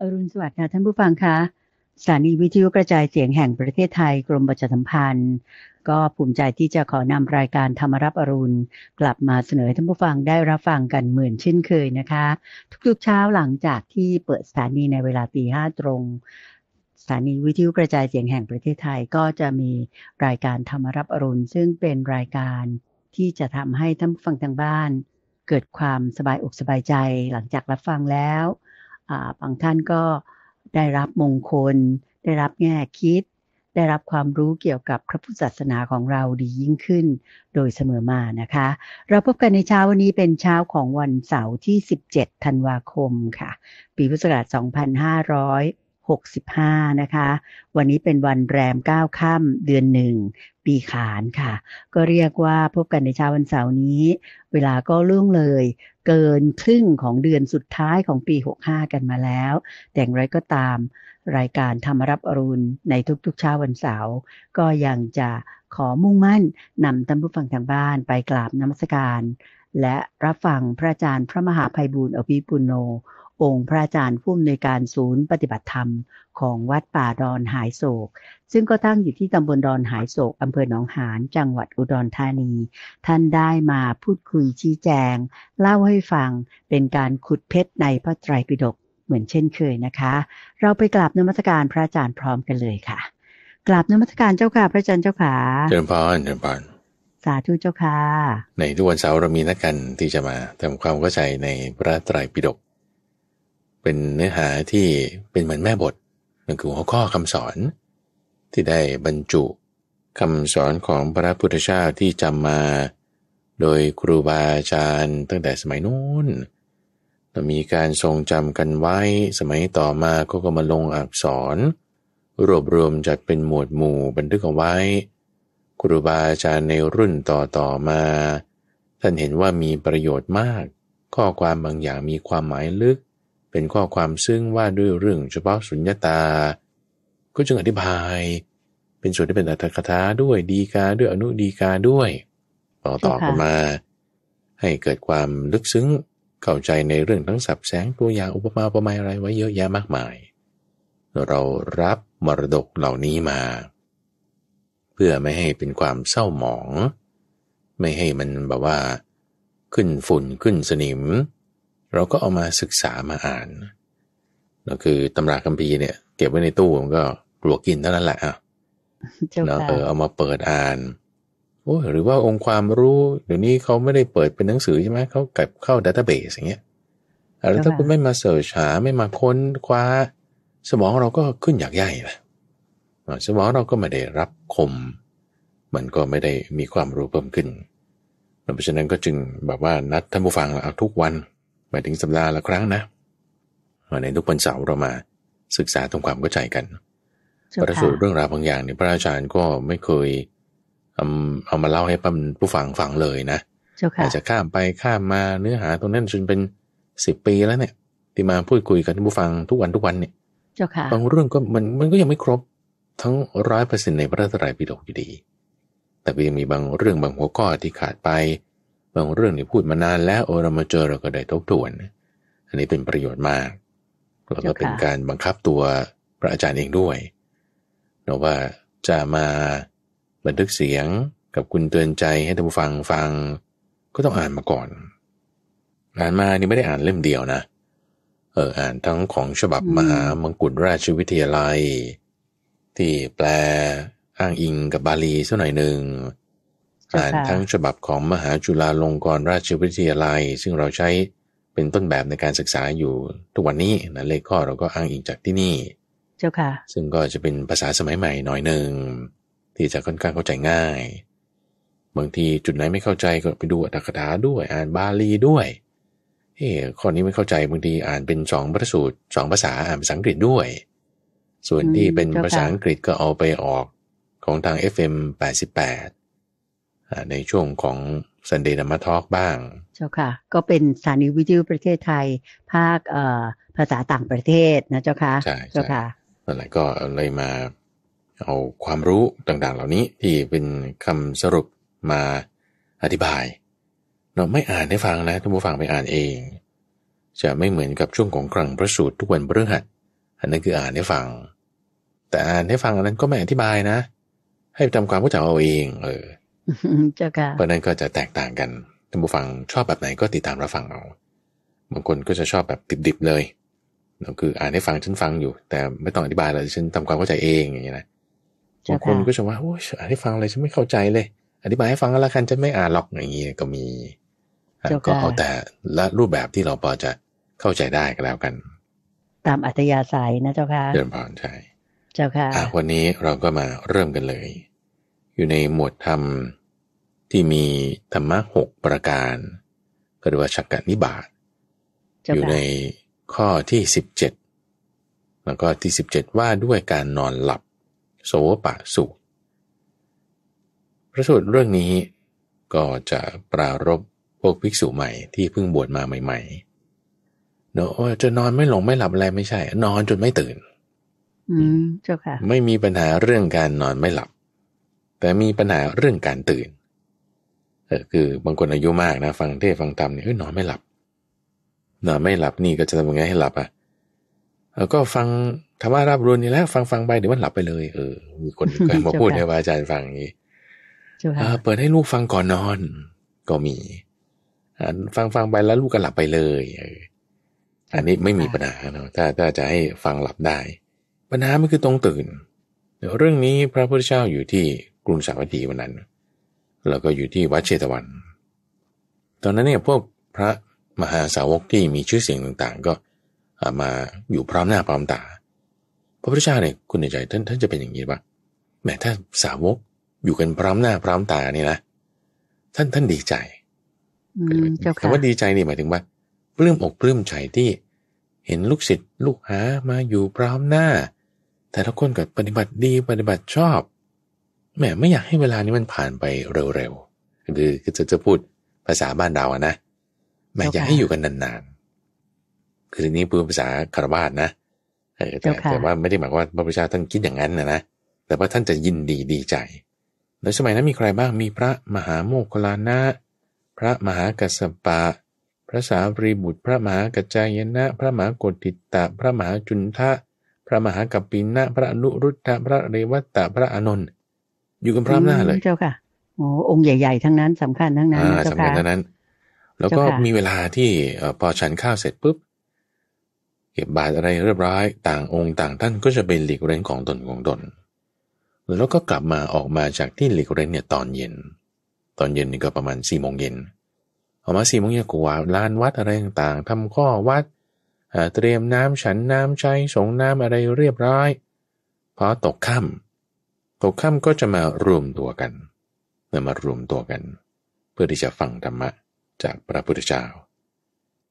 อรุณสวัสดิ์ค่ะท่านผู้ฟังคะสถานีวิทยุกระจายเสียงแห่งประเทศไทย กรมประชาสัมพันธ์ ก็ภูมิใจที่จะขอนำรายการธรรมรับอรุณกลับมาเสนอท่านผู้ฟังได้รับฟังกันเหมือนเช่นเคยนะคะ ทุกๆเช้าหลังจากที่เปิดสถานีในเวลาตีห้าตรงสถานีวิทยุกระจายเสียงแห่งประเทศไทยก็จะมีรายการธรรมรับอรุณซึ่งเป็นรายการที่จะทำให้ท่านผู้ฟังทางบ้าน เกิดความสบายอกสบายใจหลังจากรับฟังแล้วบางท่านก็ได้รับมงคล ได้รับแง่คิด ได้รับความรู้เกี่ยวกับพระพุทธศาสนาของเราดียิ่งขึ้นโดยเสมอมานะคะ เราพบกันในเช้าวันนี้เป็นเช้าของวันเสาร์ที่ 17 ธันวาคมค่ะ ปีพุทธศักราช 2500 6 5 นะคะ วันนี้เป็นวันแรม 9 ค่ำเดือนหนึ่งปีขานค่ะ ก็เรียกว่าพบกันในเช้าวันเสาร์นี้ เวลาก็ล่วงเลยเกินครึ่งของเดือนสุดท้ายของปี 65 กันมาแล้ว แต่งไรก็ตามรายการธรรมรับอรุณในทุกๆเช้าวันเสาร์ก็ยังจะขอมุ่งมั่นนำท่านผู้ฟังทางบ้านไปกราบนมัสการ และรับฟังพระอาจารย์พระมหาภัยบูร์อภิปุโนองค์พระอาจารย์ผู้อำนวยการศูนย์ปฏิบัติธรรมของวัดป่าดอนหายโศก ซึ่งก็ตั้งอยู่ที่ตำบลดอนหายโศกอำเภอหนองหานจังหวัดอุดรธานี ท่านได้มาพูดคุยชี้แจง เล่าให้ฟังเป็นการขุดเพชรในพระไตรปิฎกเหมือนเช่นเคยนะคะ เราไปกราบนมัสการพระอาจารย์พร้อมกันเลยค่ะกราบนมัสการเจ้าค่ะ พระอาจารย์เจ้าค่ะเจริญพรเจริญพรสาธุเจ้าค่ะในทุกวันเสาร์เรามีนักกันที่จะมาทำความเข้าใจในพระไตรปิฎกเป็น เนื้อหาที่เป็นเหมือน แม่บท นั่นคือหัวข้อคำสอน ที่ได้บรรจุคำสอนของพระพุทธเจ้าที่จำมา โดยครูบาอาจารย์ตั้งแต่สมัยนู้นมีการทรงจำกันไว้สมัยต่อมาก็ก็มาลงอักษร รวบรวมจัดเป็นหมวดหมู่บันทึก เอาไว้ครูบาอาจารย์ในรุ่นต่อต่อมา ท่านเห็นว่ามีประโยชน์มาก ข้อความบางอย่างมีความหมายลึกเป็นข้อความซึ่งว่าด้วยเรื่องเฉพาะสุญญตา ก็จึงอธิบาย เป็นส่วนที่เป็นอัตถกถาด้วยดีกาด้วยอนุดีกาด้วยต่อต่อกันมา ให้เกิดความลึกซึ้งเข้าใจในเรื่องทั้งสับแสงตัวอย่างอุปมาอุปไมยอะไรไว้เยอะแยะมากมาย เรารับมรดกเหล่านี้มา เพื่อไม่ให้เป็นความเศร้าหมอง ไม่ให้มันแบบว่าขึ้นฝุ่นขึ้นสนิมเราก็เอามาศึกษามาอ่านก็คือตำราคัมภีร์เนี่ยเก็บไว้ในตู้มันก็กลัวกินเท่านั้นแหละอ่ะเราเออเอามาเปิดอ่าน โอ้หรือว่าองค์ความรู้เดี๋ยวนี้เขาไม่ได้เปิดเป็นหนังสือใช่ไหมเขาเก็บเข้าดัตเตอร์เบสอย่างเงี้ยแล้วถ้าคุณไม่มาเสิร์ชหาไม่มาค้นคว้า สมองเราก็ขึ้นอยากใหญ่นะสมองเราก็ไม่ได้รับคม มันก็ไม่ได้มีความรู้เพิ่มขึ้นเพราะฉะนั้นก็จึงแบบว่านัดท่านผู้ฟังเอาทุกวันายถึงสัปดาห์ละครั้งนะในทุกวันเสาร์เรามาศึกษาทำความเข้าใจกัน ประสูตรเรื่องราวบางอย่างเนี่ยพระอาจารย์ก็ไม่เคยเอาเอามาเล่าให้ผู้ฟังฟังเลยนะ อาจจะข้ามไปข้ามมาเนื้อหาตรงนั้นจนเป็นสิบปีแล้วเนี่ย ที่มาพูดคุยกับผู้ฟังทุกวันทุกวันเนี่ยบางเรื่องก็มันมันก็ยังไม่ครบ ทั้งร้อยเปอร์เซ็นในพระตรัยปิฎกอยู่ดี แต่ยังมีบางเรื่องบางหัวข้อที่ขาดไปบางเรื่องนี่พูดมานานแล้วโอเรามาเจอเราก็ได้ทบทวน อันนี้เป็นประโยชน์มากแล้วก็เป็นการบังคับตัวพระอาจารย์เองด้วยเนาะว่าจะมาบันทึกเสียงกับคุณเตือนใจให้ท่านผู้ฟังฟัง ก็ต้องอ่านมาก่อนอ่านมานี่ไม่ได้อ่านเล่มเดียวนะ เอออ่านทั้งของฉบับมหามงกุฎราชวิทยาลัย ที่แปลอ้างอิงกับบาลีสักหน่อยหนึ่งอ่านทั้งฉบับของมหาจุฬาลงกรณราชวิทยาลัย ซึ่งเราใช้เป็นต้นแบบในการศึกษาอยู่ทุกวันนี้นะเลขข้อเราก็อ้างอิงจากที่นี่ เจ้าค่ะซึ่งก็จะเป็นภาษาสมัยใหม่หน่อยหนึ่ง ที่จะค่อนข้างเข้าใจง่าย บางทีจุดไหนไม่เข้าใจก็ไปดูอัตถกถาด้วยอ่านบาลีด้วยเฮ้ข้อนี้ไม่เข้าใจบางทีอ่านเป็นสองพระสูตรสองภาษาอ่านภาษาอังกฤษด้วย ส่วนที่เป็นภาษาอังกฤษก็เอาไปออกของทาง FM 88ในช่วงของสันเดย์นามาทอกบ้าง เจ้าค่ะ ก็เป็นสถานีวิทยุประเทศไทย ภาคภาษาต่างประเทศนะเจ้าค่ะใช่เจ้าค่ะนั่นแหละก็เลยมาเอาความรู้ต่าง ๆ เหล่านี้ที่เป็นคำสรุปมาอธิบายเราไม่อ่านให้ฟังนะท่านผู้ฟังไปอ่านเอง จะไม่เหมือนกับช่วงของครั้งพระสูตรทุกวันองหัดอันนั้นคืออ่านให้ฟัง แต่อ่านให้ฟังอันนั้นก็ไม่อธิบายนะ ให้ทำความเข้าใจเอาเองเออเจ้าค่ะ เพราะนั้นก็จะแตกต่างกันท่านผู้ฟังชอบแบบไหนก็ติดตามรับฟังเอาบางคนก็จะชอบแบบดิบๆเลยเราคืออ่านให้ฟังฉันฟังอยู่ แต่ไม่ต้องอธิบายเลยฉันทำความเข้าใจเองอย่างนี้นะบางคนก็จะว่าโอ้ยอ่านให้ฟังอะไรฉันไม่เข้าใจเลย อธิบายให้ฟังแล้วกันจะไม่อ่านหรอกอย่างนี้ ก็มีก็เอาแต่ละรูปแบบที่เราพอจะเข้าใจได้ก็แล้วกัน ตามอัธยาศัยนะเจ้าค่ะเดินผ่านใช่เจ้าค่ะวันนี้เราก็มาเริ่มกันเลยอยู่ในหมวดธรรมที่มีธรรมะหกประการก็เรียกว่าชักกะนิบาตอยู่ในข้อที่ 17แล้วก็ที่ 17 ว่าด้วยการนอนหลับ โสปะสุพระสูตรเรื่องนี้ก็จะปรารบพวกภิกษุใหม่ที่เพิ่งบวชมาใหม่ ๆ เนอะจะนอนไม่หลงไม่หลับอะไรไม่ใช่นอนจนไม่ตื่น อืมเจ้าค่ะไม่มีปัญหาเรื่องการนอนไม่หลับแต่มีปัญหาเรื่องการตื่นเออคือบางคนอายุมากนะฟังเทศฟังธรรมเนี่ยเนอนไม่หลับนอนไม่หลับนี่ก็จะทำยังไงให้หลับอ่ะเออก็ฟังธรรมารับรู้นี่แล้ว ฟังฟังไปเดี๋ยวมันหลับไปเลยเออมีคนเคยมาพูดให้ว่าอาจารย์ฟังอย่างนี้เปิดให้ลูกฟังก่อนนอน ก็มีฟังฟังไปแล้วลูกก็หลับไปเลยอันนี้ไม่มีปัญหาเนาะถ้าถ้าจะให้ฟังหลับได้ ปัญหามันคือตรงตื่นเรื่องนี้พระพุทธเจ้าอยู่ที่กรุงสาวัตถีวันนั้นแล้วก็อยู่ที่วัดเชตวัน ตอนนั้นเนี่ยพวกพระมหาสาวกที่มีชื่อเสียงต่างๆ ก็มาอยู่พร้อมหน้าพร้อมตา พระพุทธเจ้าเนี่ยคุณในใจท่านท่านจะเป็นอย่างนี้ปะแม้ถ้าสาวกอยู่กันพร้อมหน้าพร้อมตานี่นะท่านท่านดีใจคำว่าดีใจนี่หมายถึงว่าปลื้มอกปลื้มใจที่เห็นลูกศิษย์ลูกหามาอยู่พร้อมหน้า แต่ละคนก็ปฏิบัติดีปฏิบัติชอบแม่ไม่อยากให้เวลานี้มันผ่านไปเร็วๆคือจะจะพูดภาษาบ้านเราอะนะ แม่อยากให้อยู่กันนานๆ คือทีนี้พูดภาษาคารวาสนะแต่แต่ว่าไม่ได้หมายว่าพระพุทธเจ้าท่านคิดอย่างนั้นนะนะ แต่ว่าท่านจะยินดีดีใจแล้วสมัยนั้นมีใครบ้าง มีพระมหาโมคคลานะ พระมหากัสสปะ พระสาวรีบุตร พระมหากัจจายนะ พระมหากติตะพระมหาจุนทะพระมหากัปปินะ พระอนุรุทธะพระเรวัตตะพระอนนท์อยู่กันพร้อมหน้า เลยเจ้าค่ะโอ้องใหญ่ ๆ ทั้งนั้นสำคัญทั้งนั้นสำคัญทั้งนั้น แล้วก็มีเวลาที่พอฉันข้าวเสร็จปุ๊บเก็บบาตรอะไรเรียบร้อย ต่างองค์ต่างท่านก็จะเป็นหลีกเร้นของตนของตนแล้วก็กลับมาออกมาจากที่หลีกเร้นเนี่ยตอนเย็น ตอนเย็นนี่ก็ประมาณสี่โมงเย็นออกมาสี่โมงเย็นกว่าลานวัดอะไรต่างๆทำข้อวัด เตรียมน้ำฉันน้ำใช้สงน้ำอะไรเรียบร้อยพอตกค่ำตกค่ำก็จะมารวมตัวกันมารวมตัวกัน เพื่อที่จะฟังธรรมะ จากพระพุทธเจ้า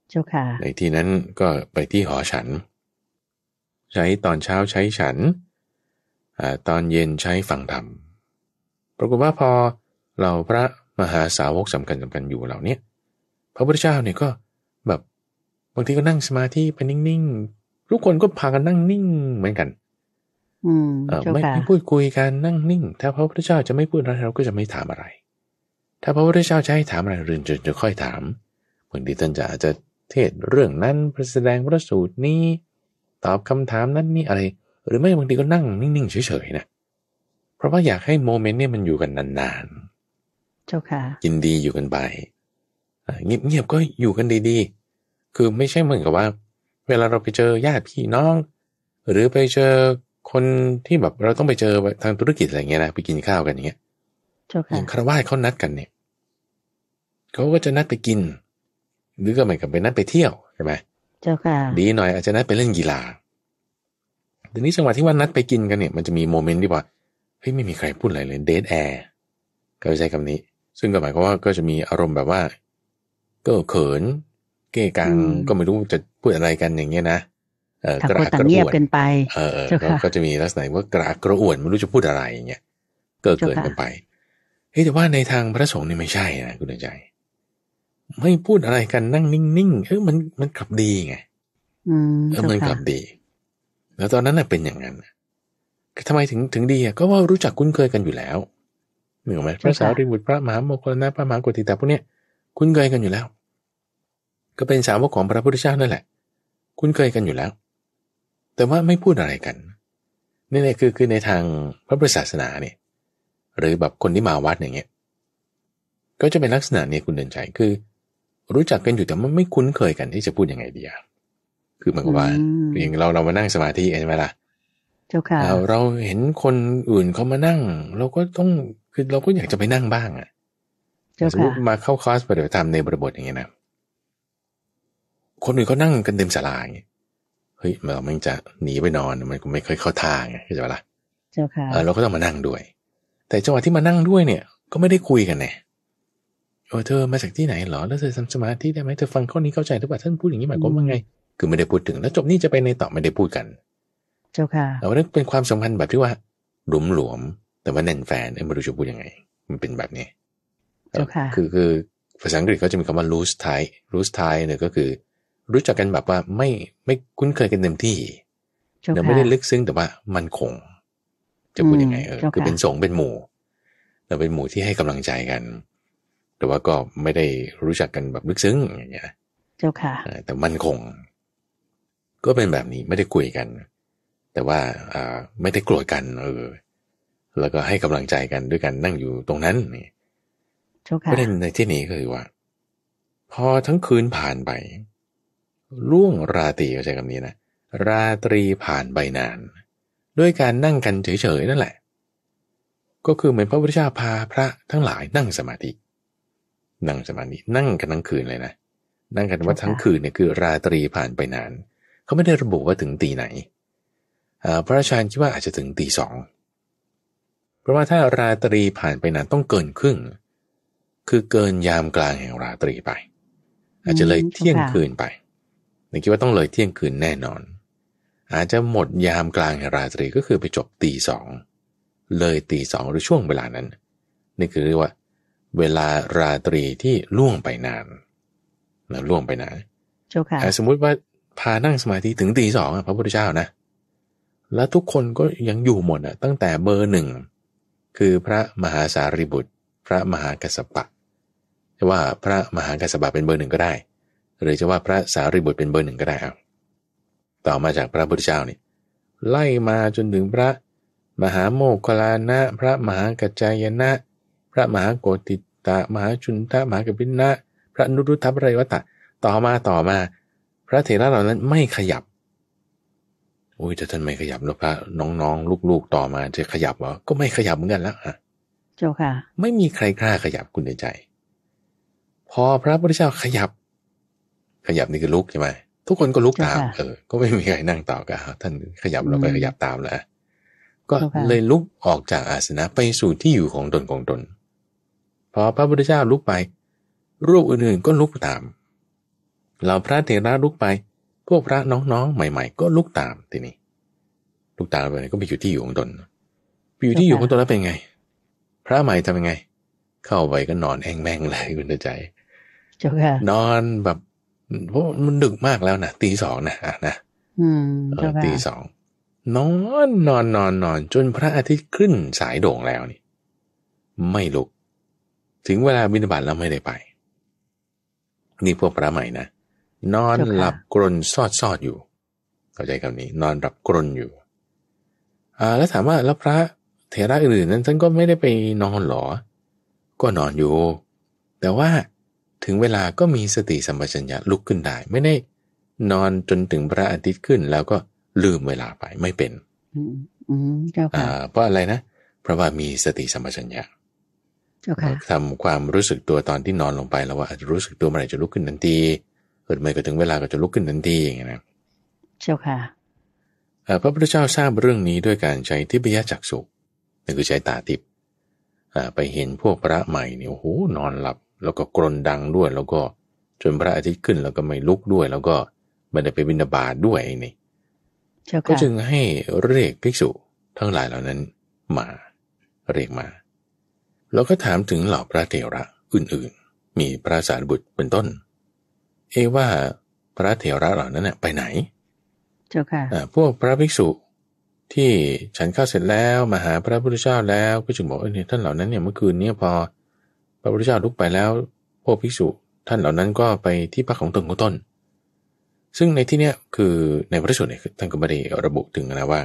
เจ้าค่ะในที่นั้นก็ไปที่หอฉัน ใช้ตอนเช้าใช้ฉันอตอนเย็นใช้ฟังธรรมปรากฏว่าพอเราพระมหาสาวกสำคัญสำคัญอยู่เหล่านี้พระพุทธเจ้าเนี่ยก็แบบบางทีก็นั่งสมาธิไปนิ่งๆ ทุกคนก็พากันนั่งนิ่งเหมือนกันไม่พูดคุยกันนั่งนิ่ง ถ้าพระพุทธเจ้าจะไม่พูดอะไรเราก็จะไม่ถามอะไร ถ้าพระพุทธเจ้าจะให้ถามอะไร เรื่องจะจะค่อยถาม บางทีท่านจะอาจจะเทศเรื่องนั้นแสดงพระสูตรนี้ ตอบคำถามนั้นนี่อะไร หรือไม่บางทีก็นั่งนิ่งๆเฉยๆนะเพราะว่าอยากให้โมเมนต์เนี่ยมันอยู่กันนานๆ เจ้าค่ะยินดีอยู่กันไปเงียบๆก็อยู่กันดีๆ คือไม่ใช่เหมือนกับว่า เวลาเราไปเจอญาติพี่น้อง หรือไปเจอคนที่แบบเราต้องไปเจอทางธุรกิจอะไรเงี้ยนะไปกินข้าวกันอย่างเงี้ยอย่างคารวาสเขานัดกันเนี่ยเขาก็จะนัดไปกิน หรือก็เหมือนกับไปนัดไปเที่ยวใช่ไหมเจ้าค่ะ ดีหน่อยอาจจะนัดไปเล่นกีฬาทีนี้จังหวะที่ว่านัดไปกินกันเนี่ยมันจะมีโมเมนต์ที่ว่าเฮ้ยไม่มีใครพูดอะไรเลยเดทแอร์ก็ใช้คำนี้ ซึ่งก็หมายความว่าก็จะมีอารมณ์แบบว่า ก็เขินเก้กัง ก็ไม่รู้จะพูดอะไรกันอย่างเงี้ยนะต่างคนต่างเงียบกันไป เออ ก็จะมีลักษณะว่ากระกระอ่วนไม่รู้จะพูดอะไรเงี้ยก็เกิดกันไป เฮ้แต่ว่าในทางพระสงฆ์นี่ไม่ใช่ นะคุณใจ ไม่พูดอะไรกันนั่งนิ่งๆเออมันมันกลับดีไงเออมันกลับดี แล้วตอนนั้นน่ะเป็นอย่างนั้นทำไมถึงถึงดีอ่ะก็ว่ารู้จักคุ้นเคยกันอยู่แล้ว เหนือไหมพระสาวริบุตรพระมหาโมคคลนะพระมหากติตาพวกเนี้ย คุ้นเคยกันอยู่แล้ว ก็เป็นสาวกของพระพุทธเจ้านั่นแหละ คุ้นเคยกันอยู่แล้วแต่ว่าไม่พูดอะไรกัน นี่เนี่ยคือคือในทางพระพุทธศาสนาเนี่ย หรือแบบคนที่มาวัดอย่างเงี้ยก็จะเป็นลักษณะเนี่ยคุณเดินใจคือ รู้จักกันอยู่แต่มันไม่คุ้นเคยกันที่จะพูดยังไงดีอะคือเหมือนกับว่าอย่างเราเรามานั่งสมาธิใช่ไหมล่ะเจ้าค่ะเราเห็นคนอื่นเขามานั่ง เราก็ต้องคือเราก็อยากจะไปนั่งบ้างอ่ะสมมติมาเข้าคลาสปฏิบัติธรรมในบริบทอย่างเงี้ยนะคนอื่นเขานั่งกันเต็มศาลาอย่างเงี้ยฮ้ยเรามันจะหนีไปนอนมันไม่เคยเข้าทางไงเข้าใจปะล่ะเจ้าค่ะเราก็ต้องมานั่งด้วย แต่จังหวะที่มานั่งด้วยเนี่ย ก็ไม่ได้คุยกันเนี่ยโอ้เธอมาจากที่ไหนหรอแล้วเธอทำสมาธิได้ไหมเธอฟังข้อนี้เข้าใจหรือเปล่าท่านพูดอย่างนี้หมายความว่าไงคือไม่ได้พูดถึง แล้วจบนี่จะไปในต่อ ไม่ได้พูดกัน เจ้าค่ะ เอาเรื่องเป็นความสัมพันธ์แบบที่ว่า หลวมหลวม แต่ว่าแน่นแฟนไไม่รู้จะพูดยังไง มันเป็นแบบนี้เจ้าค่ะคือคือภาษาอังกฤษเขาจะมีคำว่า loose tie loose tie เนี่ยก็คือรู้จักกันแบบว่าไม่ไม่คุ้นเคยกันเต็มที่เดี๋ยวไม่ได้ลึกซึ้งแต่ว่ามันคง จะพูดยังไงเออคือเป็นสงเป็นหมู่เราเป็นหมู่ที่ให้กำลังใจกัน แต่ว่าก็ไม่ได้รู้จักกันแบบลึกซึ้งอย่างเงี้ยเจ้าค่ะ แต่มันคง ก็เป็นแบบนี้ไม่ได้คุยกัน แต่ว่าอ่าไม่ได้โกรธกันเออ แล้วก็ให้กำลังใจกันด้วยกันนั่งอยู่ตรงนั้นนี่ะประเด็นในที่นี้ก็คือว่า พอทั้งคืนผ่านไปล่วงราตรีใช้คำนี้นะราตรีผ่านไปนาน ด้วยการนั่งกันเฉยๆนั่นแหละ ก็คือเหมือนพระพุทธเจ้าพาพระทั้งหลายนั่งสมาธินั่งสมาธินั่งกันทั้งคืนเลยนะนั่งกันว่าทั้งคืนเนี่ยคือราตรีผ่านไปนานเขาไม่ได้ระบุว่าถึงตีไหนพระราชาคิดว่าอาจจะถึงตีสองเพราะว่าถ้าราตรีผ่านไปนานต้องเกินครึ่งคือเกินยามกลางแห่งราตรีไป อาจจะเลยเที่ยงคืนไปคิดว่าต้องเลยเที่ยงคืนแน่นอน อาจจะหมดยามกลางราตรีก็คือไปจบตีสอง เลยตีสองหรือช่วงเวลานั้น นี่คือเรียกว่า เวลาราตรีที่ล่วงไปนานนะล่วงไปนานสมมุติว่าพานั่งสมาธิถึงตีสองพระพุทธเจ้านะ แล้วทุกคนก็ยังอยู่หมดอ่ะตั้งแต่เบอร์หนึ่ง คือพระมหาสารีบุตร พระมหากัสสปะจะว่าพระมหากัสสปะเป็นเบอร์หนึ่งก็ได้หรือจะว่าพระสารีบุตรเป็นเบอร์หนึ่งก็ได้ ต่อมาจากพระพุทธเจ้านี่ไล่มาจนถึงพระมหาโมคคลานะ พระมหากัจจายนะ พระมหาโกติตะมหาชุนทะมหากบินนะพระนุรุทธะไรวัตะ ต่อมาต่อมา พระเถระเหล่านั้นไม่ขยับอุ้ยถ้าท่านไม่ขยับแล้วพระน้องๆลูกๆ ต่อมาจะขยับเหรอก็ไม่ขยับเหมือนกันแล้วอ่ะเจ้าค่ะ ไม่มีใครกล้าขยับคุณในใจพอพระพุทธเจ้าขยับขยับนี่คือลุกใช่ไหมทุกคนก็ลุกตาม เออ ก็ไม่มีใครนั่งต่อกนท่านขยับเราไปขยับตามแล้วก็เลยลุกออกจากอาสนะไปสู่ที่อยู่ของตนของตนพอพระพุทธเจ้าลุกไป รูปอื่นๆก็ลุกตามเหล่าพระเถระลุกไป พวกพระน้องๆ ใหม่ๆ ก็ลุกตามทีนี้ลุกตามไป ก็ไปอยู่ที่อยู่ของตนไปอยู่ที่อยู่ของตนแล้วเป็นไง พระใหม่ทำยังไง เข้าไปก็นอนแห้งแม่งเลยคุณใจนอนแบบเพราะมันดึกมากแล้วนะตีสองนะอ่ะนะตีสองนอนนอนนอนนอนจนพระอาทิตย์ขึ้นสายโด่งแล้วนี่ไม่ลุก ถึงเวลาบินบัตแล้วไม่ได้ไป นี่พวกพระใหม่นะนอนหลับกรนซอดซอดอยู่ เข้าใจคำนี้ นอนหลับกรนอยู่ อ่า แล้วถามว่าแล้วพระเทระอื่นนั้นท่านก็ไม่ได้ไปนอน หรอ ก็นอนอยู่ แต่ว่าถึงเวลาก็มีสติสัมปชัญญะลุกขึ้นได้ ไม่ได้นอนจนถึงพระอาทิตย์ขึ้น แล้วก็ลืมเวลาไปไม่เป็นเพราะอะไรนะเพราะว่ามีสติสัมปชัญญะทำความรู้สึกตัวตอนที่นอนลงไปแล้วว่าอาจจะรู้สึกตัวเมื่อไหร่จะลุกขึ้นทันทีเกิดไม่ก็ถึงเวลาก็จะลุกขึ้นทันทีอย่างนี้นะเจ้าค่ะพระพุทธเจ้าทราบเรื่องนี้ด้วยการใช้ทิพยจักษุนั่นคือใช้ตาทิพย์ไปเห็นพวกพระใหม่เนี่ยโอ้โหนอนหลับแล้วก็กรนดังด้วย แล้วก็จนพระอาทิตย์ขึ้น แล้วก็ไม่ลุกด้วย แล้วก็ไม่ได้ไปบินาบาตด้วยนี่ก็จึงให้เรียกภิกษุทั้งหลายเหล่านั้น มาเรียกมา แล้วก็ถามถึงเหล่าพระเถระ อื่นๆ มีพระสารบุตรเป็นต้นเอว่าพระเถระเหล่านั้นน่ไปไหนเจ้าค่ะพวกพระภิกษุที่ฉันเข้าเสร็จแล้วมาหาพระพุทธเจ้าแล้วก็จึงบอกเออเนี่ยท่านเหล่านั้นเนี่ยเมื่อคืนเนี้พอพระพุทธเจ้าลุกไปแล้ว พวกภิกษุท่านเหล่านั้นก็ไปที่พักของตนของตนซึ่งในที่เนี้ยคือในพระสูตรเนี่ยท่านก็ไม่ได้ระบุถึงนะว่า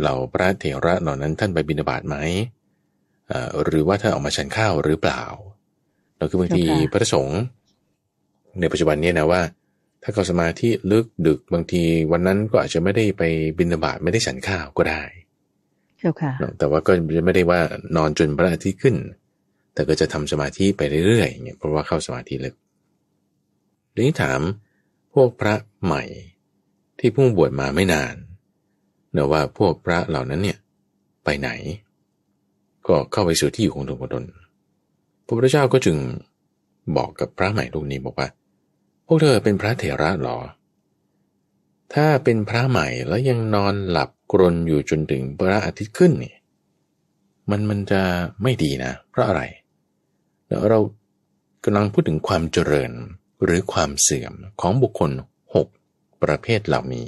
เหล่าพระเถระเหล่านั้นท่านไปบินาบาตไหมหรือว่าท่านออกมาฉันข้าวหรือเปล่าเราคือบางทีพระสงฆ์ในปัจจุบันนี้นะว่า ถ้าเขาสมาธิลึกดึกบางทีวันนั้นก็อาจจะไม่ได้ไปบินาบาตไม่ได้ฉันข้าวก็ได้เจ้าค่ะ แต่ว่าก็จะไม่ได้ว่านอนจนพระอาทิตย์ขึ้นแต่ก็จะทำสมาธิไปเรื่อย ๆเนี่ยเพราะว่าเข้าสมาธิลึกหดือนถามพวกพระใหม่ที่เพิ่งบวชมาไม่นานเนะว่าพวกพระเหล่านั้นเนี่ยไปไหน ก็เข้าไปสู่ที่อยู่ของตนของตนพระพุทธเจ้าก็จึงบอกกับพระใหม่รูปนี้บอกว่า พวกเธอเป็นพระเถระหรอ ถ้าเป็นพระใหม่แล้วยังนอนหลับกรนอยู่จนถึงพระอาทิตย์ขึ้นเนี่ยมันมันจะไม่ดีนะเพราะอะไรเรากำลังพูดถึงความเจริญหรือความเสื่อมของบุคคล 6 ประเภทเหล่านี้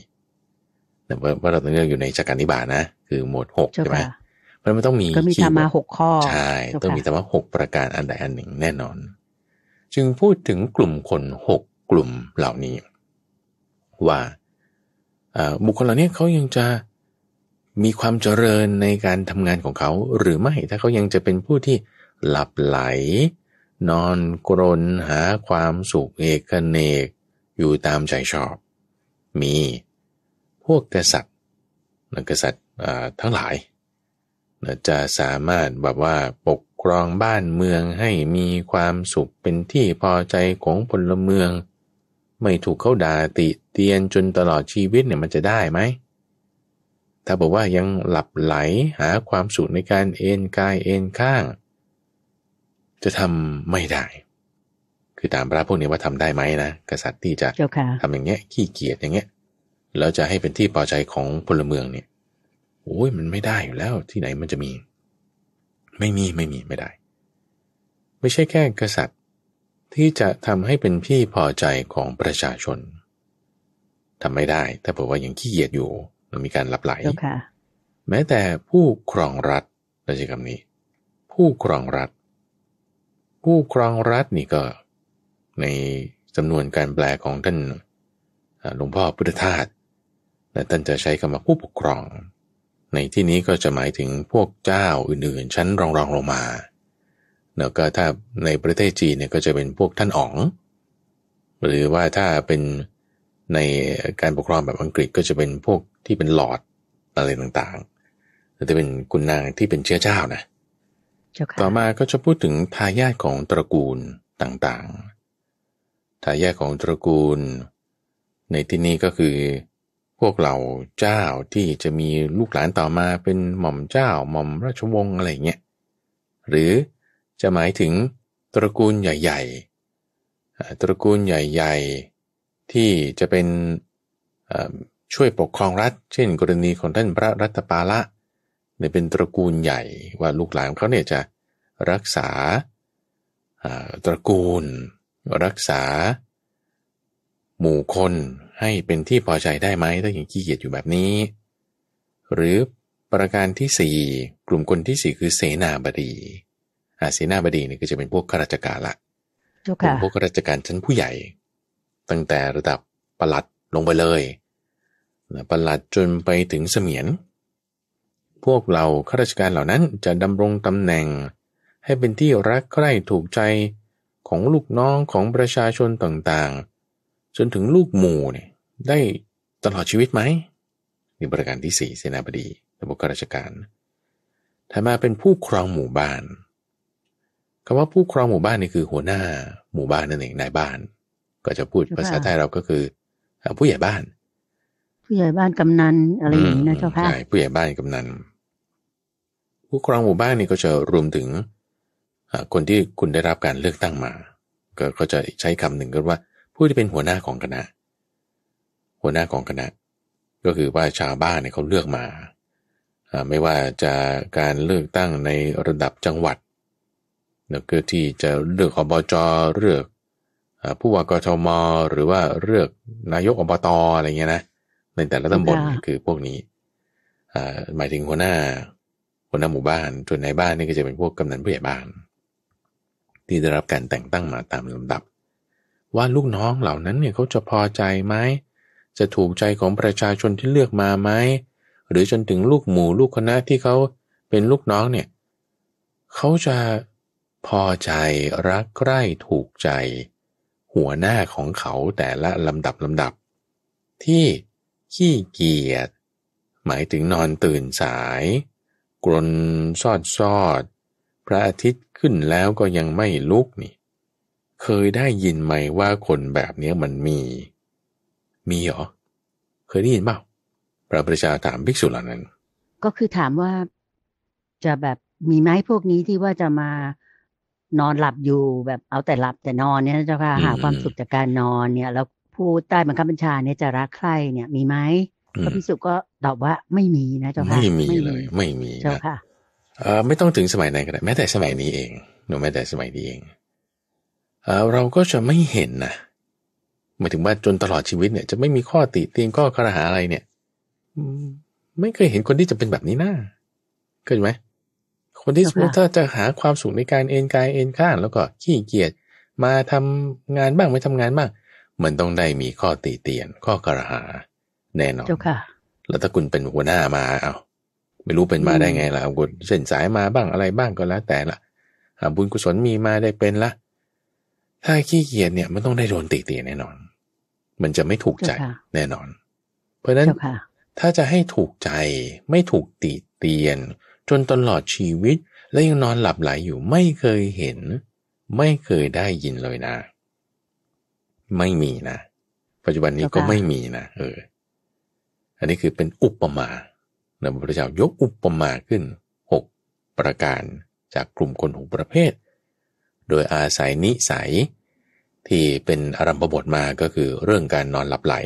แต่ว่าเราต้องเลือกอยู่ในจักรนิบาตนะ คือหมวดหกใช่ไหมมันมันต้องมีก็มีธรรมะหกข้อใช่ต้องมีธรรมะหกประการอันใดอันหนึ่งแน่นอน จึงพูดถึงกลุ่มคนหกกลุ่มเหล่านี้ ว่า บุคคลเหล่านี้เขายังจะเมีความเจริญในการทำงานของเขาหรือไม่ ถ้าเขายังจะเป็นผู้ที่หลับไหล นอนกรนหาความสุขเอกเนกอยู่ตามใจชอบ มีพวกกษัตริย์กษัตริย์ทั้งหลาย จะสามารถแบบว่าปกครองบ้านเมืองให้มีความสุขเป็นที่พอใจของพลเมือง ไม่ถูกเขาด่าติเตียนจนตลอดชีวิตเนี่ยมันจะได้ไหมถ้าบอกว่ายังหลับไหลหาความสุขในการเอนกายเอนข้าง จะทำไม่ได้ คือตามพระพวกนี้ว่าทำได้ไหมนะกษัตริย์ที่จะทำอย่างเงี้ยขี้เกียจอย่างเงี้ยแล้วจะให้เป็นที่พอใจของพลเมืองเนี่ยโอ้ยมันไม่ได้อยู่แล้วที่ไหนมันจะมี ไม่มีไม่มีไม่ได้ ไม่ใช่แค่กษัตริย์ที่จะทำให้เป็นที่พอใจของประชาชนทำไม่ได้ ถ้าบอกว่ายังขี้เกียจอยู่มันมีการรับไหล แม้แต่ผู้ครองรัฐราใช้คำนี้ ผู้ครองรัฐ ผู้ครองรัฐนี่ก็ ในจำนวนการแปลของท่านหลวงพ่อพุทธทาสท่านจะใช้คำว่าผู้ปกครอง ในที่นี้ก็จะหมายถึงพวกเจ้าอื่นๆ ชั้นรองรองลงมาแล้วก็ถ้าในประเทศจีนเนี่ยก็จะเป็นพวกท่านอ๋อง หรือว่าถ้าเป็นในการปกครองแบบอังกฤษก็จะเป็นพวกที่เป็นหลอดอะไรต่างๆแต่จะเป็นคุณนางที่เป็นเชื้อเจ้านะต่อมาก็จะพูดถึงทายาทของตระกูลต่างๆทายาทของตระกูล ในที่นี้ก็คือพวกเหล่าเจ้าที่จะมีลูกหลานต่อมาเป็นหม่อมเจ้าหม่อมราชวงศ์อะไรเงี้ยหรือจะหมายถึงตระกูลใหญ่ๆตระกูลใหญ่ ๆที่จะเป็นช่วยปกครองรัฐ เช่นกรณีของท่านพระรัตปาละเนี่ยเป็นตระกูลใหญ่ว่าลูกหลานเขาเนี่ยจะรักษาตระกูลรักษา หมู่คนให้เป็นที่พอใจได้ไหมถ้าอย่างขี้เกียจอยู่แบบนี้ หรือประการที่ 4 กลุ่มคนที่ 4 คือเสนาบดีอาเสนาบดีเนี่ยก็จะเป็นพวกข้าราชการละเป็นพวกข้าราชการชั้นผู้ใหญ่ตั้งแต่ระดับประหลัดลงไปเลย ประหลัดจนไปถึงเสมียน พวกเราข้าราชการเหล่านั้นจะดำรงตำแหน่งให้เป็นที่รักใคร่ถูกใจของลูกน้องของประชาชนต่างๆ จนถึงลูกหมู่เนี่ยได้ตลอดชีวิตไหมนี่ประการที่สี่เสนาบดีระบบข้าราชการถัดมาเป็นผู้ครองหมู่บ้านคำว่าผู้ครองหมู่บ้านนี่คือหัวหน้าหมู่บ้านนั่นเองนายบ้านก็จะพูด ภาษาไทยเราก็คือผู้ใหญ่บ้าน ผู้ใหญ่บ้านกำนันอะไรอย่างนี้นะเจ้าค่ะใช่ผู้ใหญ่บ้านกำนันผู้ครองหมู่บ้านนี่ก็จะรวมถึงคนที่คุณได้รับการเลือกตั้งมา ก็จะใช้คำหนึ่งก็ว่าผู้ที่เป็นหัวหน้าของคณะ หัวหน้าของคณะ ก็คือว่าชาวบ้านเนี่ยเขาเลือกมาไม่ว่าจะการเลือกตั้งในระดับจังหวัดหรือกที่จะเลือกอบจเลือกผู้ว่ากทมหรือว่าเลือกนายกอบตอะไรเงี้ยนะในแต่ละตำบลคือพวกนี้หมายถึงหัวหน้าหัวหน้าหมู่บ้านส่วนในบ้านนี่ก็จะเป็นพวกกำนันผู้ใหญ่บ้าน ที่ได้รับการแต่งตั้งมาตามลำดับ ว่าลูกน้องเหล่านั้นเนี่ยเขาจะพอใจไหมจะถูกใจของประชาชนที่เลือกมาไหมหรือจนถึงลูกหมูลูกคณะที่เขาเป็นลูกน้องเนี่ยเขาจะพอใจรักใกล้ถูกใจหัวหน้าของเขาแต่ละลำดับลำดับ ที่ ขี้เกียจหมายถึงนอนตื่นสายกรนซอดซอดพระอาทิตย์ขึ้นแล้วก็ยังไม่ลุกนี่ เคยได้ยินไหมว่าคนแบบนี้มันมี มีเหรอ เคยได้ยินเปล่าพระประชาถามภิกษุเหล่านั้น ก็คือถามว่าจะแบบมีไหมพวกนี้ที่ว่าจะมานอนหลับอยู่แบบเอาแต่หลับแต่นอนเนี่ยเจ้าค่ะหาความสุขจากการนอนเนี่ยแล้วผู้ใต้บังคับบัญชาเนี่ยจะรักใครเนี่ย มีไหมพระพิสุก็ตอบว่าไม่มีนะเจ้าค่ะไม่มีเลย ไม่มีเจ้าค่ะเออไม่ต้องถึงสมัยไหนก็ได้แม้แต่สมัยนี้เองหนูแม้แต่สมัยนี้เองเออเราก็จะไม่เห็นนะหมายถึงว่าจนตลอดชีวิตเนี่ย จะไม่มีข้อติเตียงข้อกระหาอะไรเนี่ยไม่เคยเห็นคนที่จะเป็นแบบนี้นะเข้าใจไหมคนที่สมมติถ้าจะหาความสุขในการเอนกายเอนข้างแล้วก็ขี้เกียจมาทำงานบ้างไม่ทำงานบ้างมันต้องได้มีข้อตีเตียน ข้อกระหา แน่นอนจ้าค่ะ แล้วถ้าคุณเป็นหัวหน้ามาเอาไม่รู้เป็นมาได้ไงล่ะคุณเส้นสายมาบ้างอะไรบ้างก็แล้วแต่ละหาบุญกุศลมีมาได้เป็นละถ้าขี้เกียจเนี่ย มันต้องได้โดนตีเตียนแน่นอน มันจะไม่ถูกใจ แน่นอน เพราะนั้นถ้าจะให้ถูกใจไม่ถูกตีเตียนจนตลอดชีวิตและยังนอนหลับไหลอยู่ไม่เคยเห็นไม่เคยได้ยินเลยนะ ไม่มีนะ ปัจจุบันนี้ก็ไม่มีนะเอออันนี้คือเป็นอุปมานะพระพุทธเจ้ายกอุปมาขึ้นหกประการจากกลุ่มคนหกประเภท โดยอาศัยนิสัย ที่เป็นอารัมพบทมาก็คือเรื่องการนอนหลับไหล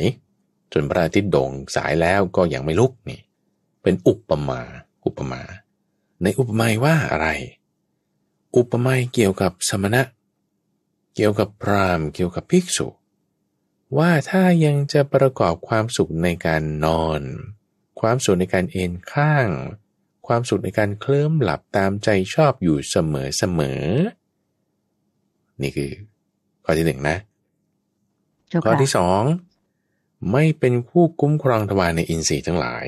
จนพระอาทิตย์โด่งสายแล้วก็ยังไม่ลุกนี่ เป็นอุปมาอุปมาในอุปมาว่าอะไร อุปมาเกี่ยวกับสมณะ เกี่ยวกับพราหมณ์เกี่ยวกับภิกษุ ว่าถ้ายังจะประกอบความสุขในการนอน ความสุขในการเอนข้าง ความสุขในการเคลิ้มหลับตามใจชอบอยู่เสมอเสมอ นี่คือข้อที่หนึ่งนะ ข้อที่สองไม่เป็นผู้คุ้มครองทวารในอินทรีย์ทั้งหลาย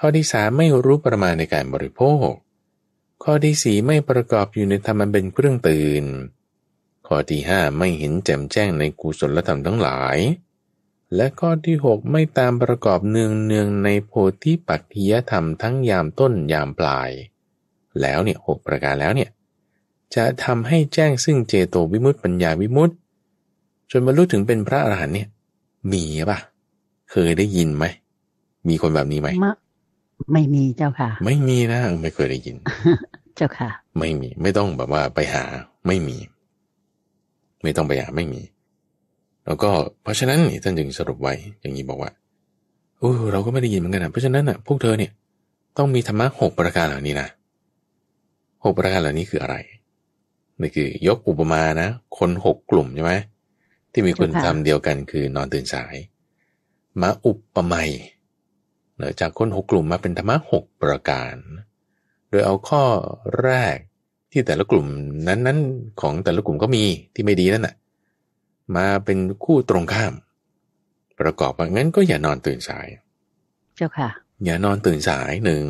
ข้อที่สามไม่รู้ประมาณในการบริโภค ข้อที่สี่ไม่ประกอบอยู่ในธรรมันเป็นเครื่องตื่น ข้อที่ห้าไม่เห็นแจ่มแจ้งในกุศลธรรมทั้งหลาย และข้อที่หกไม่ตามประกอบเนืองเนืองในโพธิปัจจยธรรมทั้งยามต้นยามปลาย แล้วเนี่ยหประการแล้วเนี่ยจะทำให้แจ้งซึ่งเจโตวิมุตติปัญญาวิมุตติ จนบรรลุถึงเป็นพระอรหันต์เนี่ยมีปะเคยได้ยินไหมมีคนแบบนี้ไหมไม่มีเจ้าค่ะ ไม่มีนะ ไม่เคยได้ยิน เจ้าค่ะ ไม่มี ไม่ต้องแบบว่าไปหาไม่มี ไม่ต้องไปหาไม่มี แล้วก็ เพราะฉะนั้นนี่ท่านจึงสรุปไว้ อย่างนี้บอกว่าเออเราก็ไม่ได้ยินเหมือนกันนะเพราะฉะนั้นอ่ะ พวกเธอเนี่ยต้องมีธรรมะหกประการเหล่านี้นะหกประการเหล่านี้คืออะไรนี่คือยกอุปมานะ คนหกกลุ่มใช่ไหมที่มีคุณธรรมเดียวกันคือนอนตื่นสายมาอุปมานะจากคนหกกลุ่มมาเป็นธรรมะหกประการ โดยเอาข้อแรกที่แต่ละกลุ่มนั้นๆ ของแต่ละกลุ่มก็มีที่ไม่ดี นั่นแหะมาเป็นคู่ตรงข้าม ประกอบว่างั้นก็อย่านอนตื่นสาย เจ้าค่ะอย่านอนตื่นสายหนึ่ง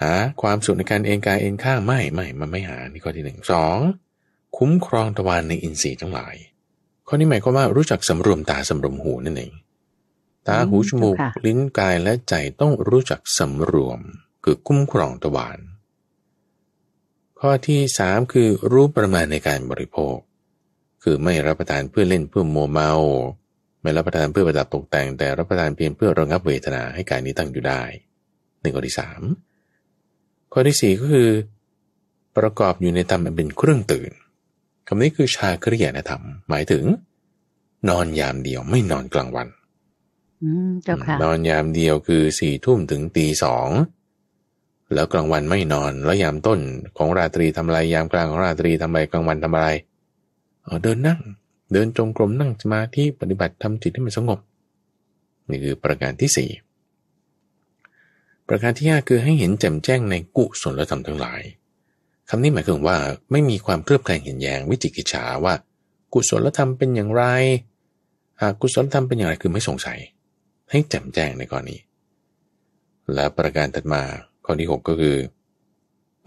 หาความสุขในการเองกายเองข้างไม่ ไม่มันไม่หานี่ข้อที่หนึ่งสองคุ้มครองตะวันในอินทรีย์ทั้งหลาย ข้อนี้หมายความว่ารู้จักสำรวมตาสำรวมหูนั่นเองตาหูจมูกลิ้นกายและใจต้องรู้จักสำรวมคือคุ้มครองตะวันข้อที่สามคือรู้ประมาณในการบริโภค คือไม่รับประทานเพื่อเล่นเพื่อโมเมาไม่รับประทานเพื่อประดับตกแต่ง แต่รับประทานเพียงเพื่อระงับเวทนาให้กายนี้ตั้งอยู่ได้หนึ่งข้อที่สามข้อที่สี่ก็คือ ประกอบอยู่ในธรรมเป็นเครื่องตื่นคำนี้คือชาคริยนธรรม หมายถึง นอนยามเดียวไม่นอนกลางวันนอนยามเดียวคือสี่ทุ่มถึงตีสอง แล้วกลางวันไม่นอน แล้วยามต้นของราตรีทำอะไร ยามกลางของราตรีทำอะไร กลางวันทำอะไร เดินนั่ง เดินจงกรมนั่งสมาธิปฏิบัติทำจิตให้มันสงบ นี่คือประการที่สี่ ประการที่ห้าคือให้เห็นแจ่มแจ้งในกุศลธรรมทั้งหลาย คำนี้หมายถึงว่า ไม่มีความเคลือบแคลงเห็นแยงวิจิกิจฉาว่า กุศลธรรมเป็นอย่างไร หากกุศลธรรมเป็นอย่างไรคือไม่สงสัยให้แจ่มแจ้งในกรณีและประการถัดมาข้อที่ 6 ก็คือ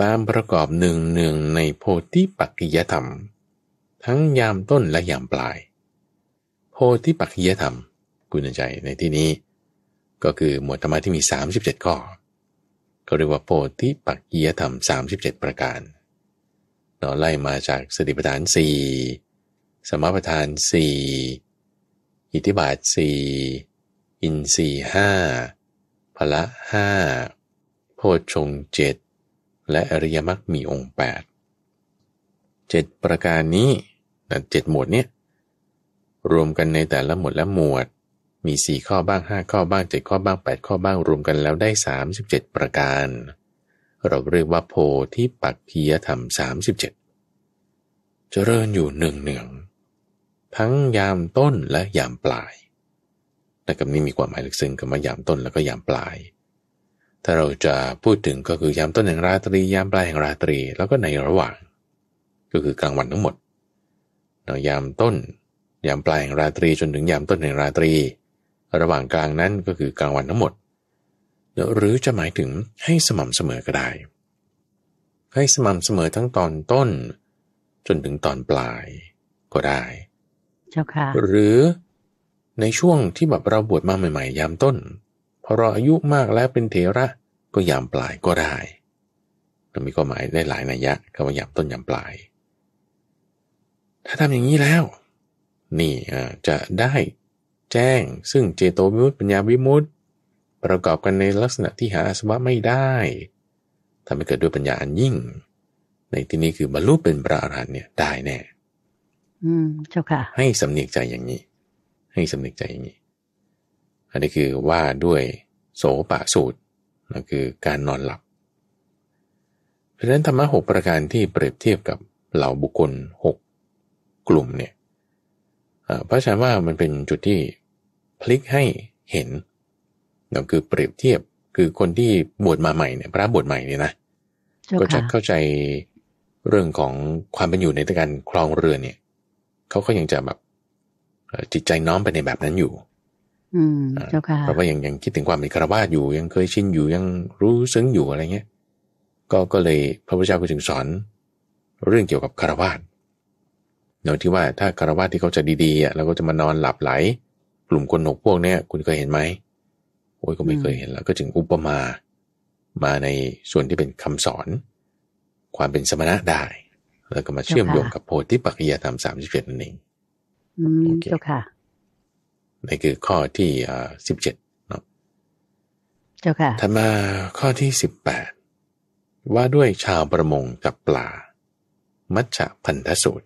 ตามประกอบหนึ่งหนึ่งในโพธิปักกิยธรรม ทั้งยามต้นและยามปลาย โพธิปักกิยธรรมคุณใจในที่นี้ ก็คือหมวดธรรมะที่มี 37 ข้อก็เรียกว่าโพธิปักกิยธรรม 37 ประการเราไล่มาจากสติปัฏฐาน 4 สมปัฏฐาน 4 อิทธิบาท 4อินสี่ห้าพละห้าโพชงเจ็ดและอริยมรรคมีองค์แปดเจ็ดประการนี้นะเจ็ดหมวด เนี่ย รวมกันในแต่ละหมวดละหมวด มีสี่ข้อบ้างห้าข้อบ้างเจ็ดข้อบ้างแปดข้อบ้างรวมกันแล้วได้สามสิบเจ็ดประการ เราเรียกว่าโพธิปักพียธรรมสามสิบเจ็ดเจริญอยู่หนึ่งหนึ่งทั้งยามต้นและยามปลายและคำนี้มีความหมายลึกซึ้งคำว่ายามต้นแล้วก็ยามปลาย ถ้าเราจะพูดถึงก็คือยามต้นแห่งราตรี ยามปลายแห่งราตรีแล้วก็ในระหว่าง ก็คือกลางวันทั้งหมดเนาะยามต้นยามปลายแห่งราตรี จนถึงยามต้นแห่งราตรี ระหว่างกลางนั้นก็คือกลางวันทั้งหมด หรือจะหมายถึงให้สม่ำเสมอก็ได้ ให้สม่ำเสมอทั้งตอนต้นจนถึงตอนปลายก็ได้ เจ้าค่ะหรือในช่วงที่แบบเราบวชมาใหม่ ๆยามต้นพอเราอายุมากแล้วเป็นเถระก็ยามปลายก็ได้มันมีความหมายได้หลายนัยยะคำว่ายามต้นยามปลาย ถ้าทำอย่างนี้แล้ว นี่จะได้แจ้งซึ่งเจโตวิมุตติปัญญาวิมุตติประกอบกันในลักษณะที่หาอาสวะไม่ได้ทำให้เกิดด้วยปัญญาอันยิ่ง ในที่นี้คือบรรลุเป็นพระอรหันต์เนี่ยได้แน่อืมเจ้าค่ะให้สำเนียกใจอย่างนี้ให้สำนึกใจอย่างนี้อันนี้คือว่าด้วยโสปะสูตรนั่นคือการนอนหลับ เพราะฉะนั้นธรรมะหประการที่เปรียบเทียบกับเหล่าบุคคล6กลุ่มเนี่ยพระชาว่ามันเป็นจุดที่พลิกให้เห็น นั่นคือเปรียบเทียบคือคนที่บวชมาใหม่เนี่ยพระบวชใหม่เนี่ยนะ ก็จะเข้าใจเรื่องของความเป็นอยู่ในการคลองเรือนเนี่ยเขาก็ยังจะแบบจิตใจน้อมไปในแบบนั้นอยู่ เพราะว่ายังยังคิดถึงความเป็นคารวะอยู่ ยังเคยชินอยู่ ยังรู้ซึ้งอยู่อะไรเงี้ย ก็ก็เลยพระพุทธเจ้าก็ถึงสอน เรื่องเกี่ยวกับคารวะเนที่ว่า ถ้าคารวะที่เขาจะดีๆอ่ะเราก็จะมานอนหลับไหล กลุ่มคนหนกพวกเนี้ยคุณเคยเห็นไหมโอ้ยก็ไม่เคยเห็นแล้ว ก็จึงอุปมามาในส่วนที่เป็นคำสอน ความเป็นสมณะได้ แล้วก็มาเชื่อมโยงกับโพธิปัจจะธรรมสามสิบเจ็ดนั่นเองอเจ้าค่ะนี่นคือข้อที่อ่าสิบเจ็ดเนาะเจ้าค่ะถัดมาข้อที่สิบแปดว่าด้วยชาวประมงกับปลา มัชฌะพันธสูตร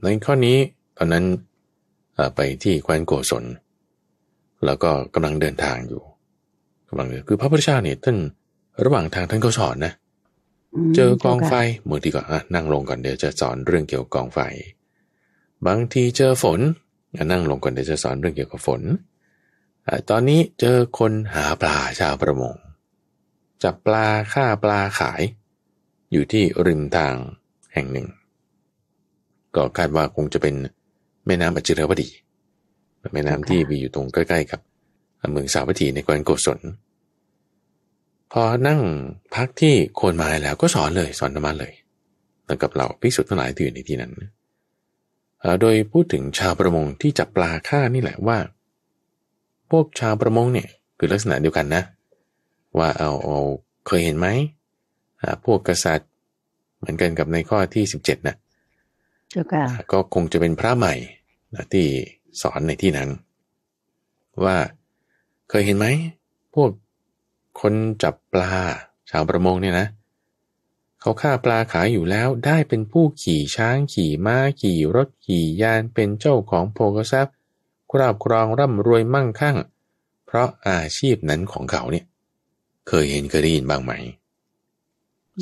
ในข้อนี้ตอนนั้นไปที่แคว้นโกศล แล้วก็กำลังเดินทางอยู่กำลัง คือพระพุทธเจ้าเนี่ยท่านระหว่างทางท่านก็สอนนะ เจอกองไฟเมื่อทีก่็นั่งลงก่อนเดี๋ยวจะสอนเรื่องเกี่ยวกองไฟบางทีเจอฝนนั่งลงก่อนเดี๋ยวจะสอนเรื่องเกี่ยวกับฝน ตอนนี้เจอคนหาปลาชาวประมงจับปลาฆ่าปลาขาย อยู่ที่ริมทางแห่งหนึ่ง ก็คาดว่าคงจะเป็นแม่น้ำอจิรวดี แม่น้ำที่มีอยู่ตรงใกล้ๆกับเมืองสาวัตถีในกวนโกศลพอนั่งพักที่โคนไม้แล้วก็สอนเลยสอนธรรมะเลยแล้วกับเราพิสุทธ์ทั้งหลายที่อยู่ในที่นั้นโดยพูดถึงชาวประมงที่จับปลาฆ่านี่แหละว่า พวกชาวประมงเนี่ยคือลักษณะเดียวกันนะ ว่าเอาเอาเคยเห็นไหมพวกกษัตริย์เหมือนกันกับในข้อที่ 17นะก็คงจะเป็นพระใหม่นะที่สอนในที่นั้น ว่าเคยเห็นไหมพวกคนจับปลาชาวประมงเนี่ยนะเขาฆ่าปลาขายอยู่แล้วได้เป็นผู้ขี่ช้างขี่ม้าขี่รถขี่ยานเป็นเจ้าของโภคทรัพย์ครอบครองร่ำรวยมั่งคั่ง เพราะอาชีพนั้นของเขาเนี่ย เคยเห็นเคยได้ยินบ้างไหม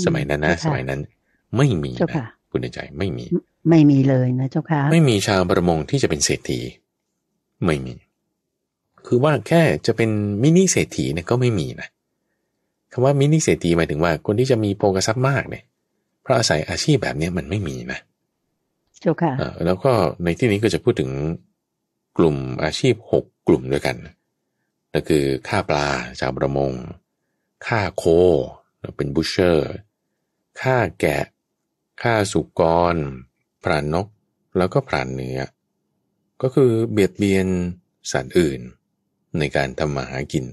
สมัยนั้นนะสมัยนั้น ไม่มีนะคุณใจไม่มี ไม่มีเลยนะเจ้าค่ะไม่มีชาวประมงที่จะเป็นเศรษฐี ไม่มี คือว่าแค่จะเป็นมินิเศรษฐีเนี่ยก็ไม่มีนะคำว่ามินิเศรษฐีหมายถึงว่าคนที่จะมีโภกทรัพย์มากเนี่ยเพราะอาศัยอาชีพแบบนี้มันไม่มีนะจ้ค่ะแล้วก็ในที่นี้ก็จะพูดถึงกลุ่มอาชีพหกกลุ่มด้วยกันก็คือฆ่าปลา ชาวประมงฆ่าโค เป็นบูชเชอร์ฆ่าแกะฆ่าสุกรพรานนกแล้วก็พรานเนื้อ ก็คือเบียดเบียนสัตว์อื่นในการทำมาหากิน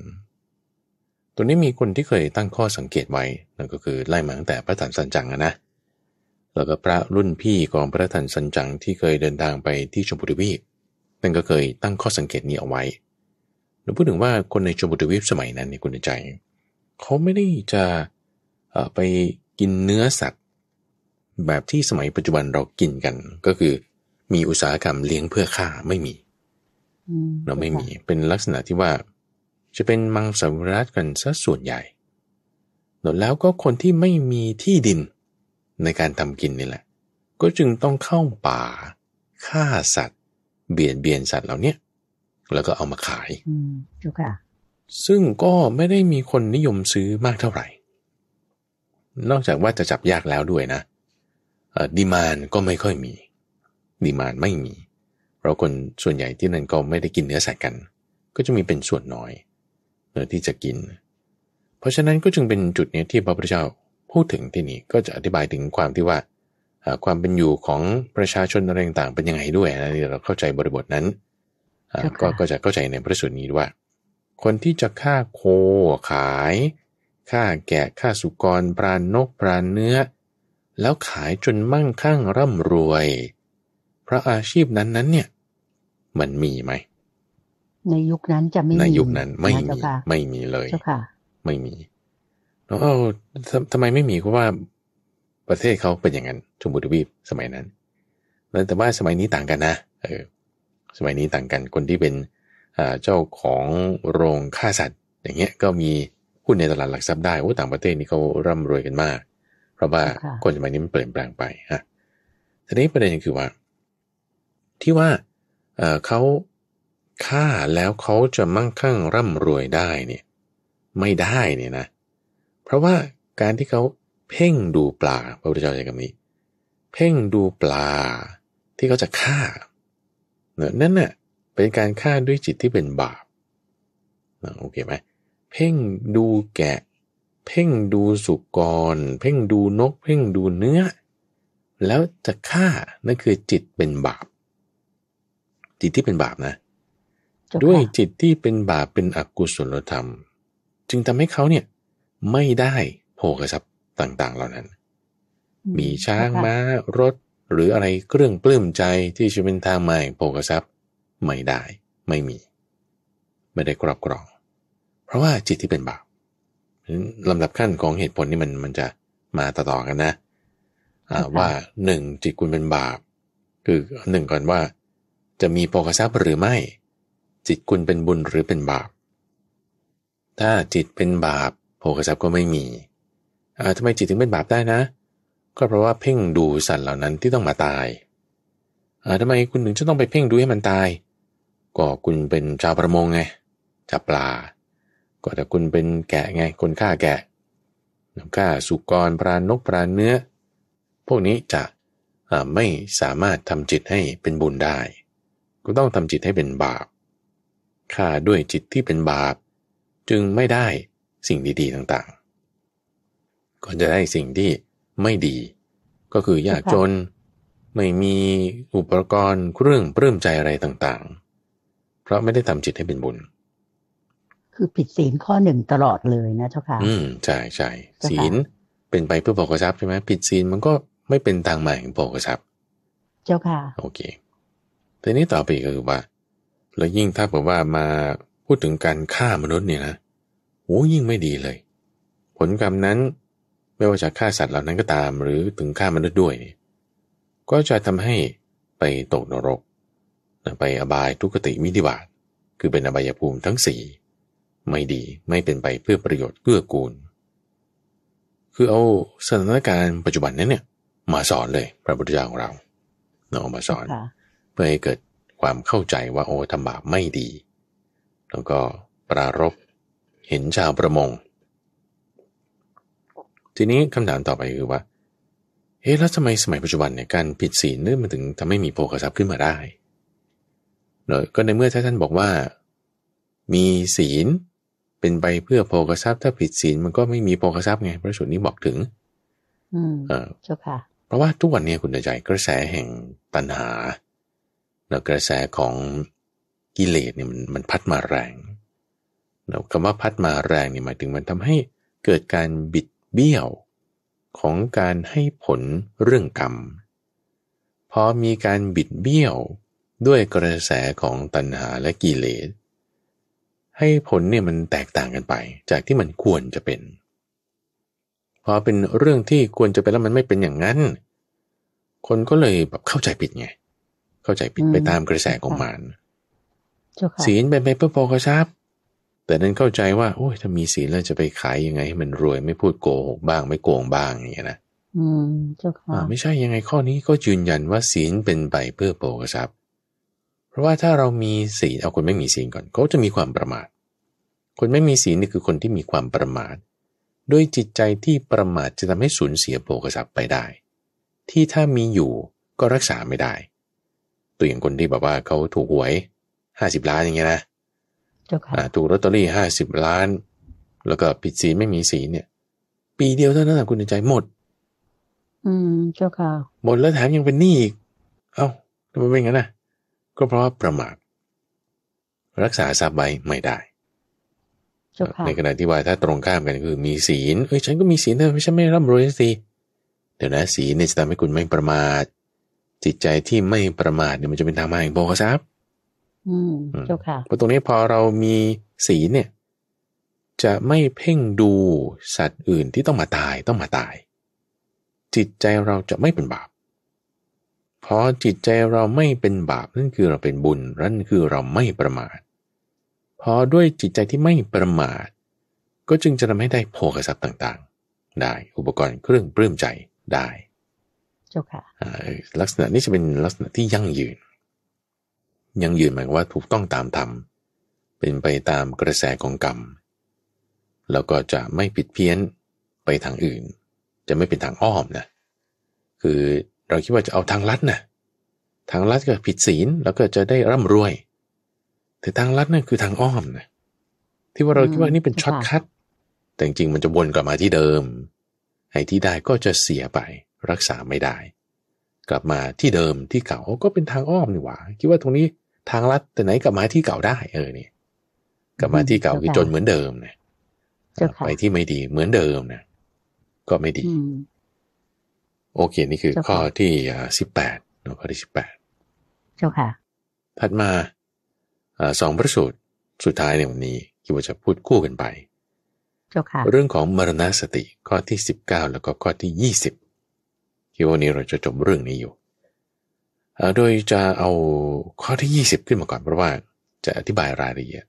ตัวนี้มีคนที่เคยตั้งข้อสังเกตไว้ นั่นก็คือ ไล่มาตั้งแต่พระถันสันจังนะ แล้วก็พระรุ่นพี่ของพระถันสันจัง ที่เคยเดินทางไปที่ชมพูทวีปนั่นก็เคยตั้งข้อสังเกตนี้เอาไว้ เราพูดถึงว่าคนในชมพูทวีปสมัยนั้นในคุณใจ เขาไม่ได้จะไปกินเนื้อสัตว์ แบบที่สมัยปัจจุบันเรากินกัน ก็คือ มีอุตสาหกรรมเลี้ยงเพื่อฆ่าไม่มีเราไม่มี เป็นลักษณะที่ว่าจะเป็นมังสวิรัตกันซะส่วนใหญ่หแล้วก็คนที่ไม่มีที่ดินในการทำกินนี่แหละ ก็จึงต้องเข้าป่าฆ่าสัตว์ เบียดเบียนสัตว์เหล่านี้แล้วก็เอามาขายืมค่ะซึ่งก็ไม่ได้มีคนนิยมซื้อมากเท่าไหร่ นอกจากว่าจะจับยากแล้วด้วยนะดีมานก็ไม่ค่อยมี ดีมานไม่มีเพราะคนส่วนใหญ่ที่นั่นก็ไม่ได้กินเนื้อสัตว์กัน ก็จะมีเป็นส่วนน้อยที่จะกิน เพราะฉะนั้นก็จึงเป็นจุดนี้ที่พระพุทธเจ้าพูดถึงที่นี่ก็จะอธิบายถึงความที่ว่าความเป็นอยู่ของประชาชนอะไรต่างเป็นยังไงด้วยนะเราเข้าใจบริบทนั้น ก็จะเข้าใจในพระสูตรนี้ว่า คนที่จะฆ่าโคขายฆ่าแกะฆ่าสุกรปรานนกปรานเนื้อ แล้วขายจนมั่งคั่งร่ำรวย พระอาชีพนั้นนั้นเนี่ยมันมีไหมในยุคนั้นจะไม่มีในยุคนั้นไม่มีไม่มีเลยเจ้าค่ะ ไม่มีแล้วเออทำไมไม่มีเพราะว่าประเทศเขาเป็นอย่างนั้นชมพูทวีปสมัยนั้นแต่ว่าสมัยนี้ต่างกันนะเออสมัยนี้ต่างกัน คนที่เป็นเจ้าของโรงฆ่าสัตว์ อย่างเงี้ยก็มีหุ้นในตลาดหลักทรัพย์ได้โอ้ต่างประเทศนี่เขาร่ำรวยกันมาก เพราะว่าคนสมัยนี้มันเปลี่ยนแปลงไปฮะทีนี้ประเด็นคือว่า ที่ว่าเขาฆ่าแล้วเขาจะมั่งคั่งร่ำรวยได้เนี่ย ไม่ได้เนี่ยนะ เพราะว่าการที่เขาเพ่งดูปลาพระพุทธเจ้าใช้คำนี้เพ่งดูปลา ที่เขาจะฆ่าเนี่ยนั่นน่ะเป็นการฆ่าด้วยจิตที่เป็นบาปนะโอเคไหมเพ่งดูแกะ เพ่งดูสุกร เพ่งดูนก เพ่งดูเนื้อ แล้วจะฆ่านั่นคือจิตเป็นบาปจิตที่เป็นบาปนะด้วยจิตที่เป็นบาปเป็นอกุศลธรรม จึงทำให้เขาเนี่ยไม่ได้โภกทรัพย์ต่าง ๆเหล่านั้น มีช้างม้ารถหรืออะไรเครื่องปลื้มใจที่จะเป็นทางมาม่โภกทรัพย์ไม่ได้ไม่มี ไม่ได้กรอบกรอง เพราะว่าจิตที่เป็นบาปลำดับขั้นของเหตุผลนี่มันมันจะมาต่อๆกันนะว่าหนึ่งจิตคุณเป็นบาป คือหนึ่งก่อนว่า จะมีโภกทรัพย์หรือไม่จิตคุณเป็นบุญหรือเป็นบาป ถ้าจิตเป็นบาปโภคทรัพย์ก็ไม่มีอ่าทำไมจิตถึงเป็นบาปได้นะ ก็เพราะว่าเพ่งดูสัตว์เหล่านั้นที่ต้องมาตายอ่าทำไมคุณถึงจะต้องไปเพ่งดูให้มันตาย ก็คุณเป็นชาวประมงไงจับปลา ก็แต่คุณเป็นแกะไง คนฆ่าแกะฆ่าสุกรปลานกปลาเนื้อ พวกนี้จะไม่สามารถทำจิตให้เป็นบุญได้ ก็ต้องทำจิตให้เป็นบาปฆ่าด้วยจิตที่เป็นบาป จึงไม่ได้สิ่งดี ๆ ต่างๆก็จะได้สิ่งที่ไม่ดี ก็คือยากจนไม่มีอุปกรณ์เครื่องปลื้มใจอะไรต่างๆ เพราะไม่ได้ทำจิตให้เป็นบุญ คือผิดศีลข้อหนึ่งตลอดเลยนะเจ้าค่ะอืมใช่ใช่ศีลเป็นไปเพื่อโภกทรัพย์ใช่ไหมผิดศีลมันก็ไม่เป็นทางใหม่ของโภกทรัพย์เจ้าค่ะโอเคทีนี้ต่อไปก็คือว่าแล้วยิ่งถ้าบอกว่ามาพูดถึงการฆ่ามนุษย์เนี่ยนะโอ้ยิ่งไม่ดีเลย ผลกรรมนั้น ไม่ว่าจะฆ่าสัตว์เหล่านั้นก็ตาม หรือถึงฆ่ามนุษย์ด้วยก็จะทำให้ไปตกนรกไปอบายทุกติมิติบาตคือเป็นอบายภูมิทั้งสี่ไม่ดีไม่เป็นไปเพื่อประโยชน์เพื่อกูล คือเอา สถานการณ์ปัจจุบันนั้นเนี่ยมาสอนเลย พระพุทธเจ้าของเราเนาะมาสอนเพื่อให้เกิดความเข้าใจว่าโอ้ทำบาปไม่ดี แล้วก็ปรารบเห็นชาวประมงทีนี้คำถามต่อไปคือว่าเฮ้แล้วทำไมสมัยปัจจุบันเนี่ยการผิดศีลเนื่ยมันถึงทำให้มีโภคทรัพย์ขึ้นมาได้เนอะก็ในเมื่อท่านบอกว่า มีศีลเป็นไปเพื่อโภคทรัพย์ ถ้าผิดศีลมันก็ไม่มีโภคทรัพย์ไงพระสูตรนี้บอกถึง อืมเเจ้าค่ะเพราะว่าทุกวันนี้คุณใจกระแสแห่งตัณหาแล้วกระแสของกิเลสเนี่ยมันมันพัดมาแรงแล้วคำว่าพัดมาแรงเนี่ยหมายถึงมันทำให้เกิดการบิดเบี้ยวของการให้ผลเรื่องกรรม พอมีการบิดเบี้ยวด้วยกระแสของตัณหาและกิเลส ให้ผลเนี่ย มันแตกต่างกันไป จากที่มันควรจะเป็นพอเป็นเรื่องที่ควรจะเป็นแล้วมันไม่เป็นอย่างนั้น คนก็เลยแบบเข้าใจผิดไงเข้าใจผิดไปตามกระแสของมารศีลเป็นไปเพื่อโภคทรัชับแต่นั้นเข้าใจว่า โอ้ยถ้ามีศีลแล้วจะไปขายยังไง ให้มันรวยไม่พูดโกหกบ้าง ไม่โกงบ้าง อย่างเงี้ยนะ อืมเจ้าค่ะไม่ใช่ยังไงข้อนี้ก็ยืนยันว่าศีลเป็นไปเพื่อโปคทรัพย์เพราะว่าถ้าเรามีศีลเอาคนไม่มีศีลก่อนเขาจะมีความประมาท คนไม่มีศีลนี่คือคนที่มีความประมาทด้วยจิตใจที่ประมาทจะทำให้สูญเสียโปคทรัพย์ไปได้ ที่ถ้ามีอยู่ก็รักษาไม่ได้ตัวอย่างคนที่แบบว่าเขาถูกหวยห้าสิบล้านอย่างเงี้ยนะถูกลอตเตอรี่ห้าสิบล้าน แล้วก็ผิดสีไม่มีสีเนี่ย ปีเดียวเท่านั้นคุณใจหมด อืม เจ้าค่ะหมดแล้วแถมยังเป็นหนี้อีกเอ้าทำไมเป็นงั้นนะก็เพราะประมาทรักษาทรัพย์ไว้ไม่ได้ในขณะที่ว่าถ้าตรงข้ามกันคือ มีศีลเอ้ยฉันก็มีศีลเธไม่ใช่ไม่ร่ำรวยสิเดี๋ยวนะศีลเนี่ยจะทำให้คุณไม่ประมาทจิตใจที่ไม่ประมาทเนี่ยมันจะเป็นทางมาแห่งโภคทรัพย์อืมเจ้าค่ะพตรงนี้พอเรามีศีลเนี่ย จะไม่เพ่งดูสัตว์อื่นที่ต้องมาตายต้องมาตาย จิตใจเราจะไม่เป็นบาปพอจิตใจเราไม่เป็นบาปนั่นคือเราเป็นบุญนั่นคือเราไม่ประมาทพอด้วยจิตใจที่ไม่ประมาท ก็จึงจะทำให้ได้โภคทรัพย์ต่าง ๆ ได้อุปกรณ์เครื่องปลื้มใจได้จ้าค่ะลักษณะนี้จะเป็นลักษณะที่ยั่งยืน ยั่งยืนหมายว่าถูกต้องตามธรรม เป็นไปตามกระแสของกรรม แล้วก็จะไม่ผิดเพี้ยนไปทางอื่น จะไม่เป็นทางอ้อมนะ คือเราคิดว่าจะเอาทางลัดนะทางลัดก็ผิดศีลแล้วก็จะได้ร่ำรวย แต่ทางลัดนั่นคือทางอ้อมนะที่ว่าเราคิดว่านี่เป็นช็อตคัดแต่จริงๆมันจะวนกลับมาที่เดิมไอ้ที่ได้ก็จะเสียไปรักษาไม่ได้ กลับมาที่เดิมที่เก่าก็เป็นทางอ้อมนี่หว่าคิดว่าตรงนี้ ทางลัดแต่ไหนกลับมาที่เก่าได้ เออเนี่ยกลับมาที่เก่าคือจนเหมือนเดิมเนี่ยไปที่ไม่ดี เหมือนเดิมนะก็ไม่ดีโอเคนี่คือ ข้อที่สิบแปดข้อที่สิบแปดเจ้าค่ะ ถัดมาสองพระสูตรสุดท้ายในวันนี้คิดว่าจะพูดคู่กันไป เจ้าค่ะ เรื่องของมรณสติ ข้อที่สิบเก้าแล้วก็ข้อที่ยี่สิบที่วันนี้เราจะจบเรื่องนี้อยู่ โดยจะเอาข้อที่ 20 ขึ้นมาก่อนเพราะว่าจะอธิบายรายละเอียด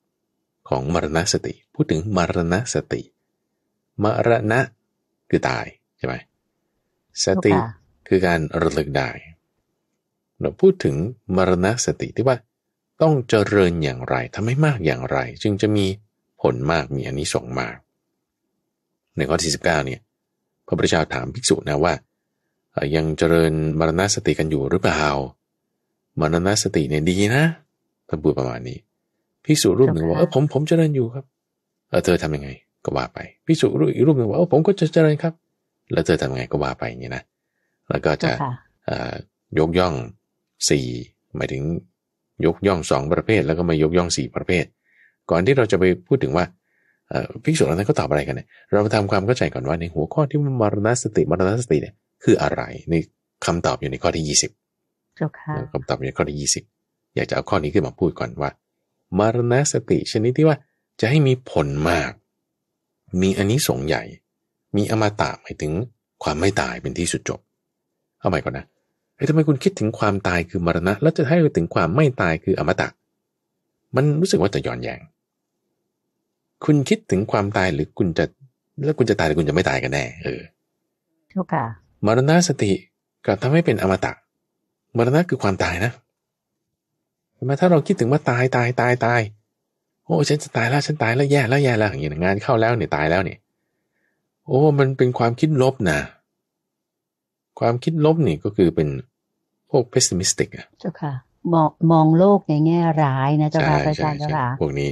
ของมรณสติ พูดถึงมรณสติ มรณะคือตายใช่ไหมสติคือการระลึกได้ เราพูดถึงมรณสติที่ว่าต้องเจริญอย่างไร ทำให้มากอย่างไร จึงจะมีผลมากมีอนนิสงส์มาในข้อที่สิเนี่ย พระพุทธเจ้าถามภิกษุนะว่ายังเจริญมรณสติกันอยู่ หรือเปล่า มรณสติเนี่ยดีนะท่านพูดประมาณนี้ พิสุรูปหนึ่งบอกเออผมผมเจริญอยู่ครับเออเธอทำยังไงก็ว่าไปพิสุรูปอีกรูปหนึ่งบอกเออผมก็จะเจริญครับ แล้วเธอทำยังไงก็ว่าไปอย่างนี้นะ แล้วก็จะยกย่องสี่หมายถึงยกย่องสองประเภทแล้วก็มายกย่องสี่ประเภท ก่อนที่เราจะไปพูดถึงว่าพิสุรูนั้นก็ตอบอะไรกันเนี่ย เราไาทำความเข้าใจก่อนว่าในหัวข้อที่มรณสติมรณสติเนี่ยคืออะไรนี่คำตอบอยู่ในข้อที่ยี่สิบคำตอบอยู่ในข้อที่ยี่สิบอยากจะเอาข้อนี้ขึ้นมาพูดก่อนว่ามารณสติชนิดที่ว่าจะให้มีผลมาก มีอันนี้สงใหญ่ มีอมตะหมายถึงความไม่ตายเป็นที่สุดจบเอาใหม่ก่อนนะไอ้ทำไมคุณคิดถึงความตายคือมรณะแล้วจะให้ไปถึงความไม่ตายคืออมตะ มันรู้สึกว่าจะย้อนแยงคุณคิดถึงความตายหรือคุณจะ แล้วคุณจะตายหรือคุณจะไม่ตายกันแน่ เออเจ้าค่ะมรณะสติกับทำให้เป็นอมตะ มรณะคือความตายนะมาถ้าเราคิดถึงว่าตายตายตายตาย โอ้ฉันจะตายแล้วฉันตายแล้วแย่แล้วแย่แล้วอย่างเงี้ยงานเข้าแล้วเนี่ยตายแล้วเนี่ยโอ้มันเป็นความคิดลบนะความคิดลบนี่ก็คือเป็นพวกเพสซิมิสติกอะเจ้าค่ะมองมองโลกในแง่ร้ายนะเจ้าค่ะอาจารย์เจ้าค่ะพวกนี้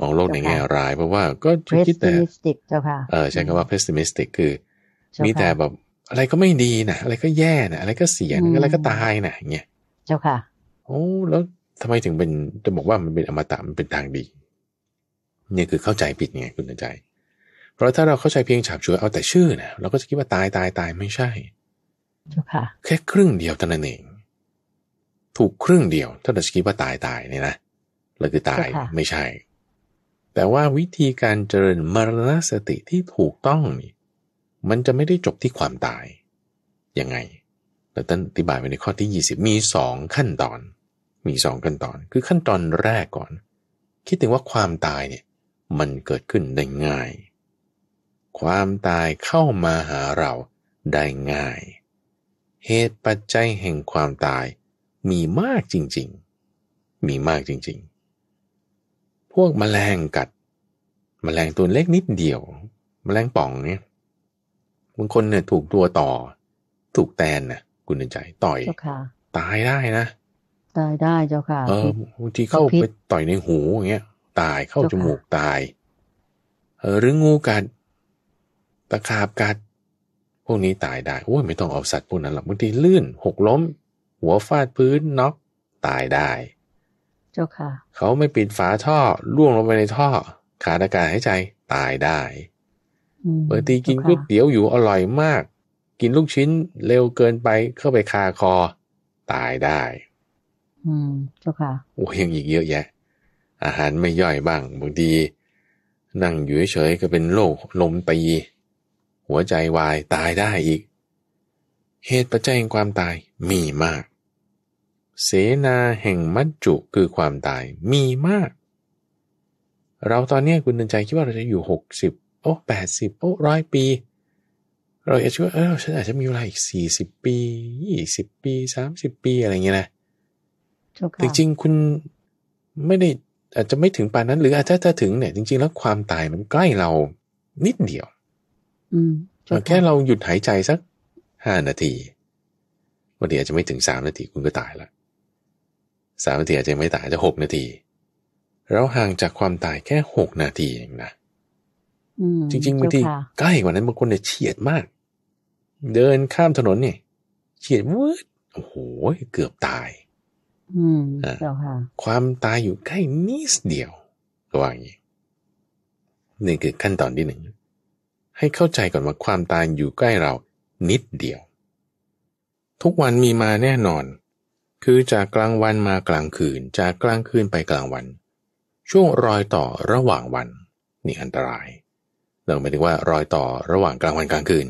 มองโลกในแง่ร้าย เพราะว่า ก็คิดแต่เจ้าค่ะเออใช้คำว่าเพสซิมิสติก คือ มีแต่แบบอะไรก็ไม่ดีนะอะไรก็แย่นะอะไรก็เสียนะอะไรก็ตายนะอย่างเงี้ยเจ้าค่ะ โอ้แล้วทำไมถึงเป็นจะบอกว่ามันเป็นอมตะมันเป็นทางดี เนี่ยคือเข้าใจผิดไงคุณใจ เพราะถ้าเราเข้าใจเพียงฉาบฉวยเอาแต่ชื่อนะเราก็จะคิดว่าตายตายตายไม่ใช่ เจ้าค่ะ แค่ครึ่งเดียวเท่านั้นเอง ถูกครึ่งเดียว ถ้าเราคิดว่าตายตายเนี่ยนะเราคือตายไม่ใช่ แต่ว่าวิธีการเจริญมรณสติที่ถูกต้องนี่มันจะไม่ได้จบที่ความตาย ยังไง แต่ท่านอธิบายไว้ในข้อที่ 20 มีสองขั้นตอน มีสองขั้นตอน คือขั้นตอนแรกก่อน คิดถึงว่าความตายเนี่ยมันเกิดขึ้นได้ง่าย ความตายเข้ามาหาเรา ได้ง่าย เหตุปัจจัยแห่งความตายมีมากจริง ๆ มีมากจริงๆ พวกมแมลงกัดมแมลงตัวเล็กนิดเดียวมแมลงป่องเนี่ยบางคนเนี่ยถูกตัวต่อ ถูกแตนนะคุณใจ ต่อยตายได้นะตายได้เจ้าค่ะ เออบางทีเข้าไปต่อยในหูอย่างเงี้ย ตายเข้าจมูกตายเออหรืองูกัดตะขาบกัดพวกนี้ตายได้โอ้ยไม่ต้องเอาสัตว์พวกนั้นหรอกบางทีลื่นหกล้ม หัวฟาดพื้นน็อกตายได้ เจ้าค่ะ เขาไม่ปิดฝาท่อล่วงลงไปในท่อ ขาดอากาศหายใจ ตายได้บางทีกินก๋วยเตี๋ยวอยู่อร่อยมาก กินลูกชิ้นเร็วเกินไปเข้าไปคาคอ ตายได้ อืมเจ้าค่ะโอ้ยังอีกเยอะแยะ อาหารไม่ย่อยบ้างบางที นั่งอยู่เฉยก็เป็นโรคลมตีหัวใจวายตายได้อีก เหตุปัจจัยแห่งความตาย มีมาก เสนาแห่งมัจจุคือความตายมีมาก เราตอนนี้คุณนดนใจคิดว่าเราจะอยู่หกสิบโอ้แปดสิบโอ้ร้อยปี เราจะช่วยเออฉันอาจจะมีเวลาอีกสี่สิบปี ยี่สิบปีสามสิบปีอะไรเงี้ยนะจริงๆคุณไม่ได้ อาจจะไม่ถึงปานนั้น หรืออาจจะถ้าถึงเนี่ย จริงๆ แล้วความตายมันใกล้เรานิดเดียวอืมแค่เราหยุดหายใจสักห้านาทีวันเดียวจจะไม่ถึงสามนาทีคุณก็ตายละสามนาทีอาจจะไม่ตายจะหกนาที เราห่างจากความตายแค่หกนาทีเองนะจริงจริงบางทีใกล้กว่านั้นบางคนเนี่ยเฉียดมาก เดินข้ามถนนเนี่ย เฉียดวืดโอ้โห เกือบตาย อืม้ค่ะความตายอยู่ใกล้นิดเดียวก็ว่าอย่างนี้นี่คือขั้นตอนที่หนึ่งให้เข้าใจก่อนว่าความตายอยู่ใกล้เรานิดเดียว ทุกวันมีมาแน่นอน คือจากกลางวันมากลางคืน จากกลางคืนไปกลางวัน ช่วงรอยต่อระหว่างวัน นี่อันตรายเราหมายถึงว่ารอยต่อระหว่างกลางวันกลางคืน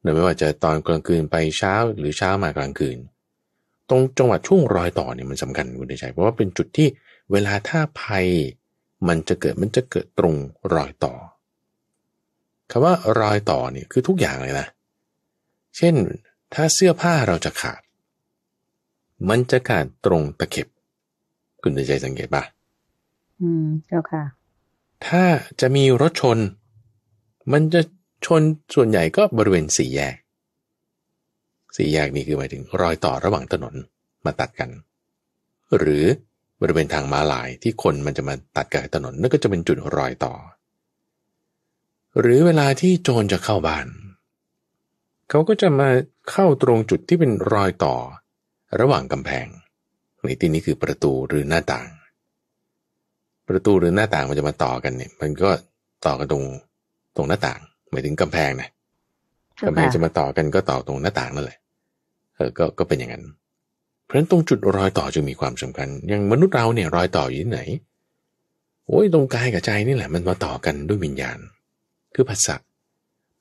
หรือไม่ว่าจะตอนกลางคืนไปเช้าหรือเช้ามากลางคืน ตรงจังหวัดช่วงรอยต่อเนี่ยมันสำคัญคุณเดชัยเพราะว่าเป็นจุดที่เวลาถ้าภัย มันจะเกิดมันจะเกิดตรงรอยต่อคำว่ารอยต่อเนี่ยคือทุกอย่างเลยนะ เช่นถ้าเสื้อผ้าเราจะขาด มันจะขาดตรงตะเข็บ คุณเดชัยสังเกตปะอืมเจ้าค่ะ ถ้าจะมีรถชนมันจะชนส่วนใหญ่ก็บริเวณสี่แยก สี่แยกนี้คือหมายถึงรอยต่อระหว่างถนนมาตัดกัน หรือบริเวณทางม้าลายที่คนมันจะมาตัดกับถนนนั่นก็จะเป็นจุดรอยต่อ หรือเวลาที่โจรจะเข้าบ้านเขาก็จะมาเข้าตรงจุดที่เป็นรอยต่อ ระหว่างกำแพงในที่นี้คือประตูหรือหน้าต่าง ประตูหรือหน้าต่างมันจะมาต่อกันเนี่ยมันก็ต่อกันตรงตรงหน้าต่างหมายถึงกำแพงนะกำแพงจะมาต่อกันก็ต่อตรงหน้าต่างนั่นแหละเออก็ก็เป็นอย่างนั้น เพราะฉะนั้นตรงจุดรอยต่อจึงมีความสำคัญอย่างมนุษย์เราเนี่ยรอยต่ออยู่ที่ไหน โอ้ยตรงกายกับใจนี่แหละมันมาต่อกันด้วยวิญญาณคือภาษา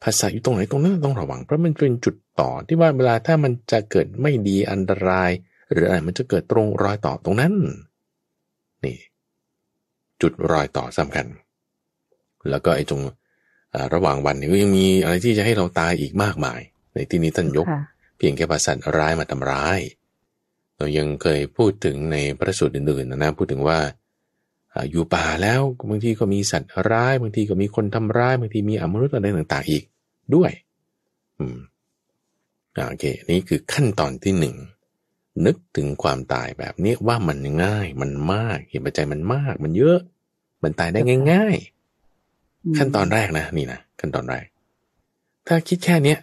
ภาษาอยู่ตรงไหนตรงนั้นต้องระวัง เพราะมันเป็นจุดต่อที่ว่าเวลาถ้ามันจะเกิดไม่ดีอันตราย หรืออะไรมันจะเกิดตรงรอยต่อตรงนั้น นี่ จุดรอยต่อสำคัญ แล้วก็ไอ้ตรงระหว่างวันนี้ก็ยังมีอะไรที่จะให้เราตายอีกมากมาย ในที่นี้ท่านยก เพียงแค่ปาษสัตว์ร้ายมาทำร้าย เรายังเคยพูดถึงในพระสูตรอื่นๆนะนะ พูดถึงว่า อยู่ป่าแล้วบางทีก็มีสัตว์ร้ายบางทีก็มีคนทำร้ายบางทีมีอมนุษย์อะไรต่างๆอีกด้วย อืมโอเคนี่คือขั้นตอนที่หนึ่งนึกถึงความตายแบบนี้ว่ามันง่าย มันมากเหตุปัจจัยมันมาก มันเยอะมันตายได้ง่าย ๆขั้นตอนแรกนะนี่นะขั้นตอนแรก ถ้าคิดแค่เนี้ย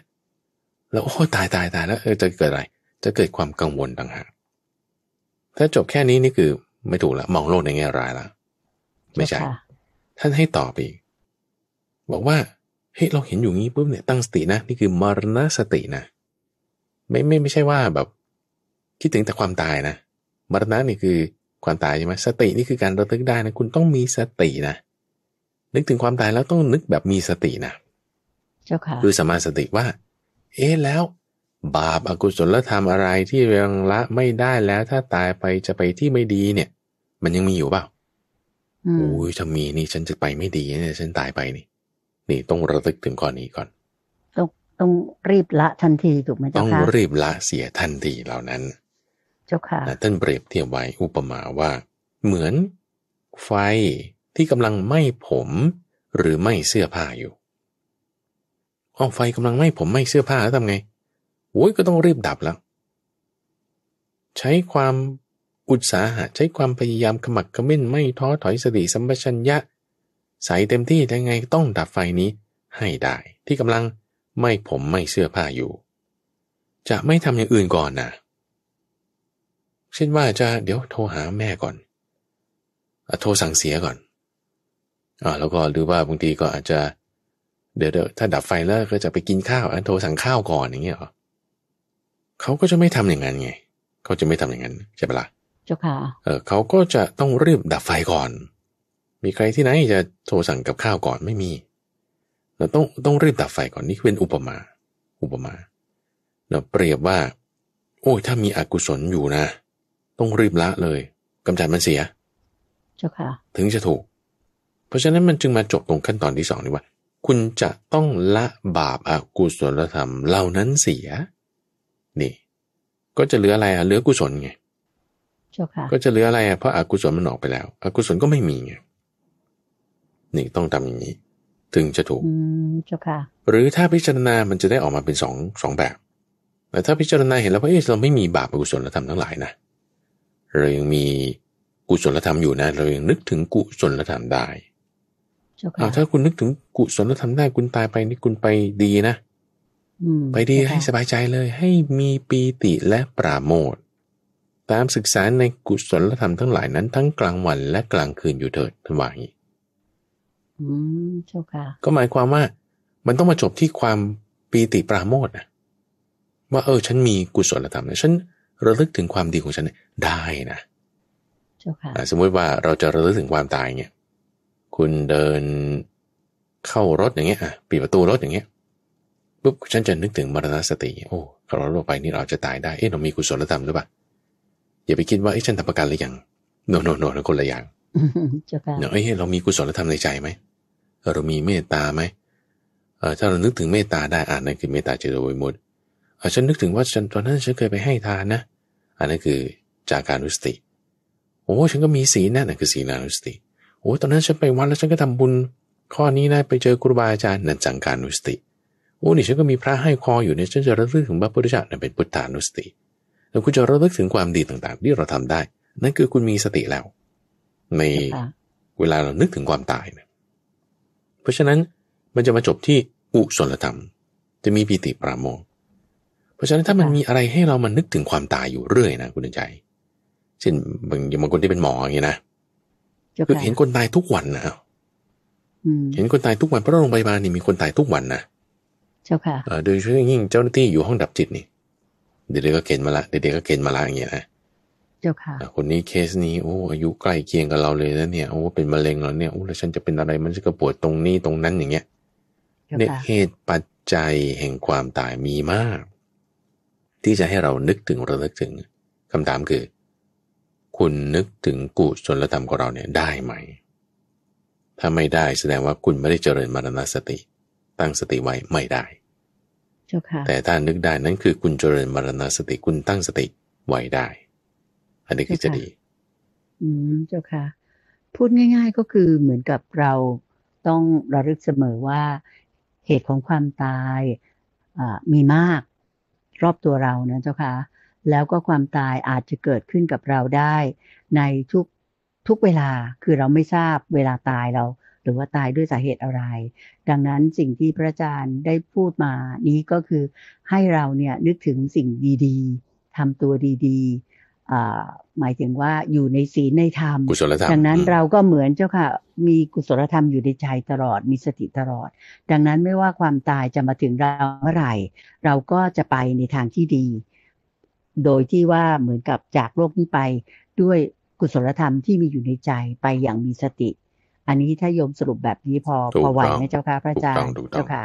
แล้วโอ้ตายตายตายแล้วเออ จะเกิดอะไร จะเกิดความกังวลต่างหากถ้าจบแค่นี้นี่คือ ไม่ถูกละมองโลกในแง่ร้ายละไม่ใช่ ท่านให้ตอบอีกบอกว่าเฮ้ยเราเห็นอยู่งี้ปุ๊บเนี่ยตั้งสตินะนี่คือมรณสตินะไม่ไม่ ไม่ใช่ว่าแบบ คิดถึงแต่ความตายนะมรณะนี่คือความตายใช่ไหมสตินี่คือการระลึกได้นะคุณต้องมีสตินะนึกถึงความตายแล้วต้องนึกแบบมีสตินะเจ้าค่ะคือสมาสติว่า เอ๊ะแล้ว บาปอากุศลธรรมอะไรที่ยังละไม่ได้แล้ว ถ้าตายไปจะไปที่ไม่ดีเนี่ย มันยังมีอยู่เปล่าอุ้ยถ้ามีนี่ ฉันจะไปไม่ดีเนี่ยฉันตายไป นี่ นี่ต้องระลึกถึงข้อนี้ก่อน ต้องต้องรีบละทันทีถูกไหมเจ้าค่ะต้องรีบละเสียทันทีเหล่านั้น เจ้าค่ะ ท่านเปรียบเทียบไว้อุปมาว่า เหมือนไฟที่กำลังไหม้ผมหรือไหม้เสื้อผ้าอยู่เอาไฟกำลังไหม้ผมไหม้เสื้อผ้าแล้วทำไงโอ้ยก็ต้องรีบดับแล้วใช้ความอุตสาหะใช้ความพยายามขมักขม้นไม่ท้อถอยสติสัมปชัญญะใส่เต็มที่ ยังไงต้องดับไฟนี้ให้ได้ ที่กำลังไม่ผมไม่เสื้อผ้าอยู่ จะไม่ทำอย่างอื่นก่อนนะเช่นว่าจะเดี๋ยวโทรหาแม่ก่อนโทรสั่งเสียก่อนอ่าแล้วก็หรือว่าบางทีก็อาจจะ เดี๋ยวถ้าดับไฟแล้วก็จะไปกินข้าวอันโทรสั่งข้าวก่อนอย่างเงี้ยหรอเขาก็จะไม่ทำอย่างนั้นไงเขาจะไม่ทำอย่างนั้นใช่ปะละ่ะเจ้าค่ะเออเขาก็จะต้องรีบดับไฟก่อน มีใครที่ไหนจะโทรสั่งกับข้าวก่อนไม่มีเราต้องต้องรีบดับไฟก่อนนี่เป็นอุปมา อุปมา เราเปรียบว่า โอ้ยถ้ามีอกุศลอยู่นะต้องรีบละเลย กำจัดมันเสียเจ้าค่ะถึงจะถูกเพราะฉะนั้นมันจึงมาจบตรงขั้นตอนที่สองนี่ว่าคุณจะต้องละบาปอากุศลธรรม เหล่านั้นเสีย นี่ ก็จะเหลืออะไรอ่ะเหลือกุศลไงก็จะเหลืออะไรอ่ะเพราะอากุศลมันออกไปแล้ว อกุศลก็ไม่มีไงนี่ต้องทำอย่างนี้ถึงจะถูกหรือถ้าพิจารณา มันจะได้ออกมาเป็นสองสองแบบ แต่ถ้าพิจารณาเห็นแล้วว่าเอ๊ะเราไม่มีบาปอากุศลธรรมทั้งหลายนะเรายังมีกุศลธรรมอยู่นะเรายังนึกถึงกุศลธรรมได้ถ้าคุณนึกถึงกุศลธรรมได้คุณตายไปนี่คุณไปดีนะไปดีให้สบายใจเลย ให้มีปีติและปราโมทตามศึกษาในกุศลธรรมทั้งหลายนั้นทั้งกลางวันและกลางคืนอยู่เถิดท่านว่าอย่างนี้ก็หมายความว่า มันต้องมาจบที่ความปีติปราโมทนะว่าเออฉันมีกุศลธรรมนะฉัน ระลึกถึงความดีของฉันได้นะสมมติว่าเราจะระลึกถึงความตายเนี่ยคุณเดินเข้ารถอย่างเงี้ยอ่ะปิดประตูรถอย่างเงี้ยปุ๊บฉันจะนึกถึงมรณสติ โอ้เราลงไปนี่เราจะตายได้เอ๊ะเรามีกุศลธรรมหรือเปล่าอย่าไปคิดว่าเอ๊ะฉันทำประกันหรือยังโนโนโนคนละอย่างเนาะเอ้ยเรามีกุศลธรรมในใจไหมเรามีเมตตาไหมเออถ้าเรานึกถึงเมตตาได้อ่านนั่นคือเมตตาเจตวิมุตเออฉันนึกถึงว่าฉันตอนนั้นฉันเคยไปให้ทานนะอันนั้นคือจาการุสติ โอ้ฉันก็มีสีนั่นคือสีนานุสติโอ้ตอนนั้นฉันไปวัดแล้วฉันก็ทำบุญ ข้อนี้นะไปเจอครูบาอาจารย์นั่นจังการนุสติ โอ้นี่ฉันก็มีพระให้คออยู่เนี่ยฉันจะระลึกถึงพระพุทธเจ้านั่นเป็นพุทธานุสติ แล้วคุณจะระลึกถึงความดีต่างๆที่เราทำได้ นั่นคือคุณมีสติแล้ว ในเวลาเรานึกถึงความตายเนะเพราะฉะนั้นมันจะมาจบที่อุสนธรรม จะมีปิติปราโมทเพราะฉะนั้นถ้ามันมีอะไรให้เรามานึกถึงความตายอยู่เรื่อยนะ คุณใจ เช่นบางอย่างบางคนที่เป็นหมออย่างนี้นะคือเห็นคนตายทุกวันนะเห็นคนตายทุกวันเพราะโรงพยาบาลนี่มีคนตายทุกวันนะเจ้าค่ะโดยเฉพาะยิ่ง เจ้าหน้าที่อยู่ห้องดับจิตนี่เด็กๆก็เกณฑ์มาละเด็กๆก็เกณฑ์มาละอย่างเงี้ยนะ เจ้าค่ะ คนนี้เคสนี้โอ้อายุใกล้เคียงกับเราเลยแล้วเนี่ยโอ้เป็นมะเร็งแล้วเนี่ยโอ้แล้วฉันจะเป็นอะไรมันจะกระปวดตรงนี้ตรงนั้นอย่างเงี้ยเนี่ยเหตุปัจจัยแห่งความตายมีมาก ที่จะให้เรานึกถึงระลึกถึงคำถามคือคุณนึกถึงกุศลธรรมของเราเนี่ยได้ไหม ถ้าไม่ได้แสดงว่าคุณไม่ได้เจริญมรณสติ ตั้งสติไว้ไม่ได้ แต่ถ้านึกได้ นั้นคือ คุณเจริญมรณสติคุณตั้งสติไว้ได้ อันนี้คือจะดี อืมเจ้าค่ะ พูดง่าย ๆ ก็คือเหมือนกับเราต้องระลึกเสมอว่าเหตุของความตายมีมากรอบตัวเรานะ เจ้าค่ะแล้วก็ความตายอาจจะเกิดขึ้นกับเราได้ ในทุกทุกเวลา คือเราไม่ทราบเวลาตายเรา หรือว่าตายด้วยสาเหตุอะไร ดังนั้นสิ่งที่พระอาจารย์ได้พูดมานี้ก็คือให้เราเนี่ยนึกถึงสิ่งดีๆทำตัวดีๆ หมายถึงว่าอยู่ในศีลในธรรมกุศลธรรมดังนั้นเราก็เหมือนเจ้าค่ะมีกุศลธรรมอยู่ในใจตลอดมีสติตลอด ดังนั้นไม่ว่าความตายจะมาถึงเราเมื่อไหร่ เราก็จะไปในทางที่ดีโดยที่ว่าเหมือนกับจากโลกนี้ไปด้วยกุศลธรรมที่มีอยู่ในใจไปอย่างมีสติ อันนี้ถ้าโยมสรุปแบบนี้พอพอไหวไหมเจ้าค่ะพระอาจารย์เจ้าค่ะ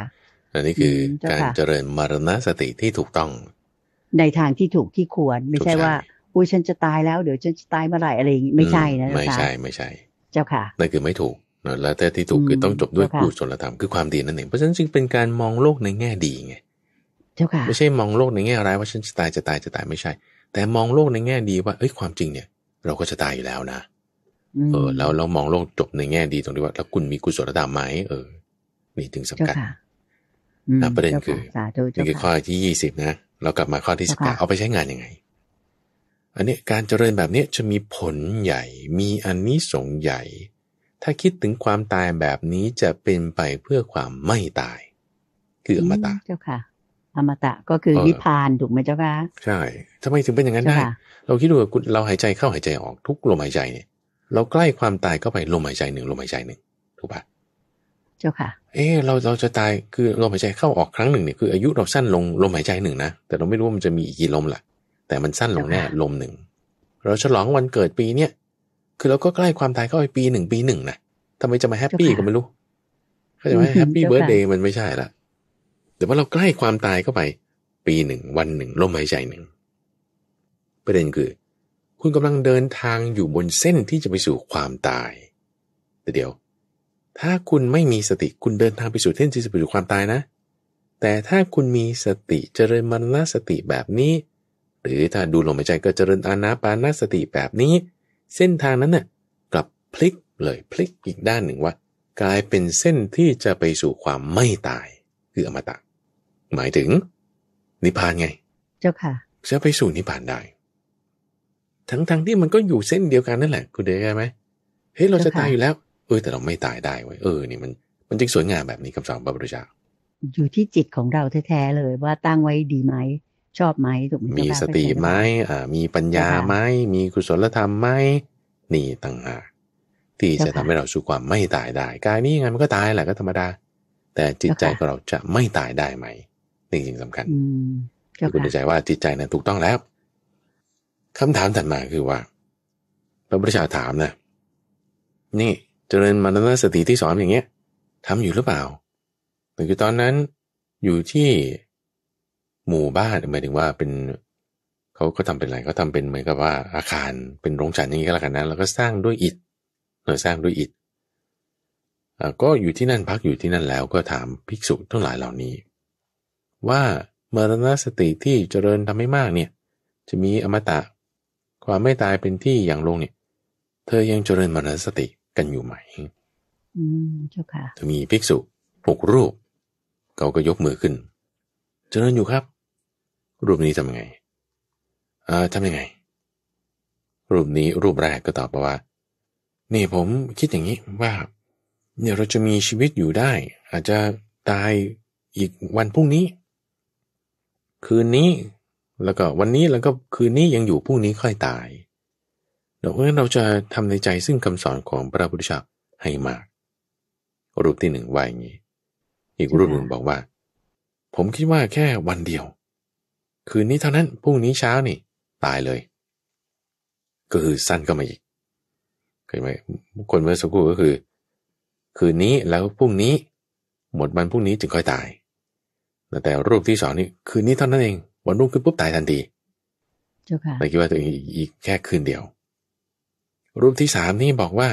อันนี้คือการเจริญมรณสติที่ถูกต้อง ในทางที่ถูกที่ควรไม่ใช่ว่าอุ้ยฉันจะตายแล้วเดี๋ยวฉันจะตายเมื่อไหร่อะไรอย่างนี้ไม่ใช่นะไม่ใช่ไม่ใช่ เจ้าค่ะนั่นคือไม่ถูกแล้วแต่ที่ถูกคือต้องจบด้วยกุศลธรรมคือความดีนั่นเองเพราะฉะนั้นจึงเป็นการมองโลกในแง่ดีไงจ้าค่ะไม่ใช่มองโลกในแง่ร้ายว่าฉันจะตายจะตายจะตายไม่ใช่ แต่มองโลกในแง่ดีว่าเอ้ยความจริงเนี่ย เราก็จะตายอยู่แล้วนะ เออแล้วเรามองโลกจบในแง่ดีตรงที่ว่าแล้วคุณมีกุศลธรรมไหม เออนี่ถึงสำคัญนะประเด็นคือนี่คือข้อที่ยี่สิบนะเรากลับมาข้อที่สิบเก้าเอาไปใช้งานยังไง อันนี้การเจริญแบบนี้จะมีผลใหญ่ มีอันนี้สงใหญ่ ถ้าคิดถึงความตายแบบนี้จะเป็นไปเพื่อความไม่ตาย คืออมตะเจ้าค่ะอมตะก็คือนิพพานถูกไหมเจ้าคะใช่ทำไมถึงเป็นอย่างนั้นได้เราคิดดูเราหายใจเข้าหายใจออกทุกลมหายใจเนี่ย เราใกล้ความตายเข้าไปลมหายใจหนึ่งลมหายใจหนึ่งถูกปะเจ้าค่ะเออเราเราจะตายคือลมหายใจเข้าออกครั้งหนึ่งเนี่ยคืออายุเราสั้นลงลมหายใจหนึ่งนะแต่เราไม่รู้มันจะมีอีกกี่ลมล่ะ แต่มันสั้นลงแน่ ลมหนึ่งเราฉลองวันเกิดปีเนี่ยคือเราก็ใกล้ความตายเข้าไปปีหนึ่งปีหนึ่งนะทำไมจะมาแฮปปี้ก็ไม่รู้เข้าใจไหมแฮปปี้เบิร์ดเดย์มันไม่ใช่ละแต่ว่าเราใกล้ความตายเข้าไป ปีหนึ่งวันหนึ่งลมหายใจหนึ่งประเด็นคือ คุณกำลังเดินทางอยู่บนเส้นที่จะไปสู่ความตายแต่เดี๋ยว ถ้าคุณไม่มีสติคุณเดินทางไปสู่เส้นที่จะไปสู่ความตายนะ แต่ถ้าคุณมีสติเจริญมรณสติแบบนี้ หรือถ้าดูลมหายใจก็เจริญอานาปานาสติแบบนี้ เส้นทางนั้นน่ะกลับพลิกเลยพลิกอีกด้านหนึ่งว่า กลายเป็นเส้นที่จะไปสู่ความไม่ตายคืออมตะหมายถึง นิพพานไง เจ้าค่ะจะไปสู่นิพพานได้ ทั้งๆทที่มันก็อยู่เส้นเดียวกันนั่นแหละคุณเดชไหมเฮ้ยเราจะตายอยู่แล้ว เออแต่เราไม่ตายได้ไว้เออ นี่ มันมันจึงสวยงามแบบนี้คำสอนพระพุทธเจ้าอยู่ที่จิตของเราแท้ๆเลย ว่าตั้งไว้ดีไหมชอบไหมถูกไหมมีสติไหมอ่ามีปัญญาไหมมีกุศลธรรมไหมนี่ต่างหากที่จะทำให้เราสู่ความไม่ตายได้ กายนี้ยังไงมันก็ตายแหละก็ธรรมดา แต่จิตใจของเราจะไม่ตายได้ไหมนี่สิ่งสำคัญคุณในใจว่าจิตใจนั้นถูกต้องแล้ว คำถามถัดมาคือว่าพระพุทธเจ้าถามนะ นี่ เจริญมรณสติที่สอนอย่างเงี้ยทำอยู่หรือเปล่าหรคือตอนนั้นอยู่ที่หมู่บ้านหมายถึงว่าเป็นเขาก็ทำเป็นอะไรเขาทาเป็นเหมือนกับว่าอาคารเป็นโรงฉันอย่างนี้ก็แล้วกันนะแล้วก็สร้างด้วยอิฐเรยสร้างด้วยอิฐก็อยู่ที่นั่น พักอยู่ที่นั่นแล้วก็ถามภิกษุ ทั้งหลายเหล่านี้ว่ามรณสติที่เจริญทำให้มากเนี่ย จะมีอมตะความไม่ตายเป็นที่อย่างลงเนี่ย เธอยังเจริญมรณสติกันอยู่ไหมอืมเจ้าค่ะจะมีภิกษุหกรูป เขาก็ยกมือขึ้น เจริญอยู่ครับ รูปนี้ทำยังไงอ่าทำยังไง รูปนี้รูปแรกก็ตอบว่า นี่ผมคิดอย่างนี้ว่า เนี่ยเราจะมีชีวิตอยู่ได้ อาจจะตายอีกวันพรุ่งนี้คืนนี้แล้วก็วันนี้แล้วก็คืนนี้ยังอยู่พรุ่งนี้ค่อยตายเพราะฉะนั้นเราจะทำในใจซึ่งคำสอนของพระพุทธเจ้าให้มากรูปที่หนึ่งว่าอย่างนี้ อีกรูปหนึ่งบอกว่า ผมคิดว่าแค่วันเดียว คืนนี้เท่านั้นพรุ่งนี้เช้านี่ตายเลย ก็คือสั้นก็มาอีกเคยไหมคนเมื่อสักครู่ก็คือ คืนนี้แล้วพรุ่งนี้ หมดวันพรุ่งนี้จึงค่อยตายแต่รูปที่สองนี่คืนนี้เท่านั้นเอง วันรุ่งขึ้นปุ๊บ ตายทันทีเจ้าค่ะแต่คิดว่าตัวเองอีกแค่คืนเดียว รูปที่สามนี่บอกว่า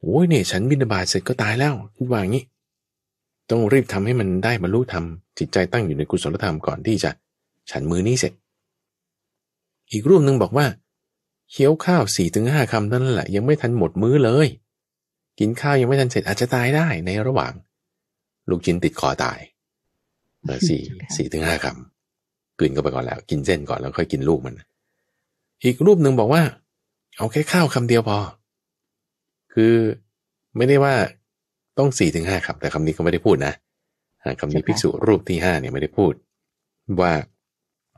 โอ้ยเนี่ย ฉันบินาบาตเสร็จก็ตายแล้วคิดว่างี้ ต้องรีบทำให้มันได้บรรลุธรรมจิตใจตั้งอยู่ในกุศลธรรมก่อนที่จะ ฉันมือนี้เสร็จ อีกรูปหนึ่งบอกว่า เคี้ยวข้าวสี่ถึงห้าคำนั่นแหละ ยังไม่ทันหมดมื้อเลย กินข้าวยังไม่ทันเสร็จอาจจะตายได้ในระหว่าง ลูกชิ้นติดคอตายสี่สี่ถึงห้าคำกลืนก็ไปก่อนแล้ว กินเส้นก่อนแล้วค่อยกินลูกมันอีกรูปหนึ่งบอกว่า เอาแค่ข้าวคำเดียวพอ คือไม่ได้ว่าต้องสี่ถึงห้าคำแต่คำนี้ก็ไม่ได้พูดนะคำนี้ภิกษุรูปที่ห้าเนี่ยไม่ได้พูดว่า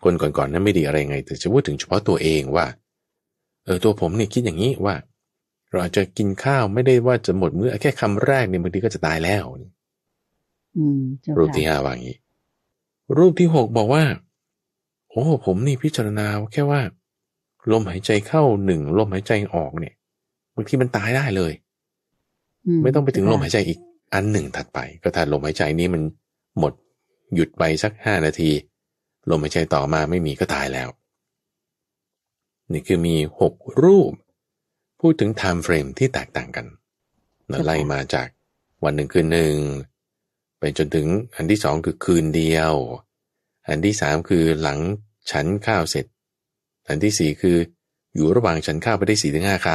คนก่อนๆนั้นไม่ดีอะไรไงแต่จะพูดถึงเฉพาะตัวเองว่า เออตัวผมเนี่ยคิดอย่างนี้ว่า เราอาจจะกินข้าวไม่ได้ว่าจะหมดมือ้อแค่คำแรกเนี่ยบางทีก็จะตายแล้วรูปที่ห้าว่างี้รูปที่หกบอกว่า โอ้ ผมนี่พิจารณาแค่ว่าลมหายใจเข้าหนึ่งลมหายใจออกเนี่ยบางทีมันตายได้เลย ไม่ต้องไปถึงลมหายใจอีกอันหนึ่งถัดไป ก็ถ้าลมหายใจนี้มันหมดหยุดไปสักห้านาทีลมหายใจต่อมาไม่มีก็ตายแล้ว นี่คือมีหกรูป พูดถึงไทม์เฟรมที่แตกต่างกัน ไล่มาจากวันหนึ่งคืนหนึ่งไปจนถึงอันที่สองคือคืนเดียว อันที่สามคือหลังฉันข้าวเสร็จ อันที่สี่คือ อยู่ระหว่างฉันข้าวไปได้สี่ถึงห้าค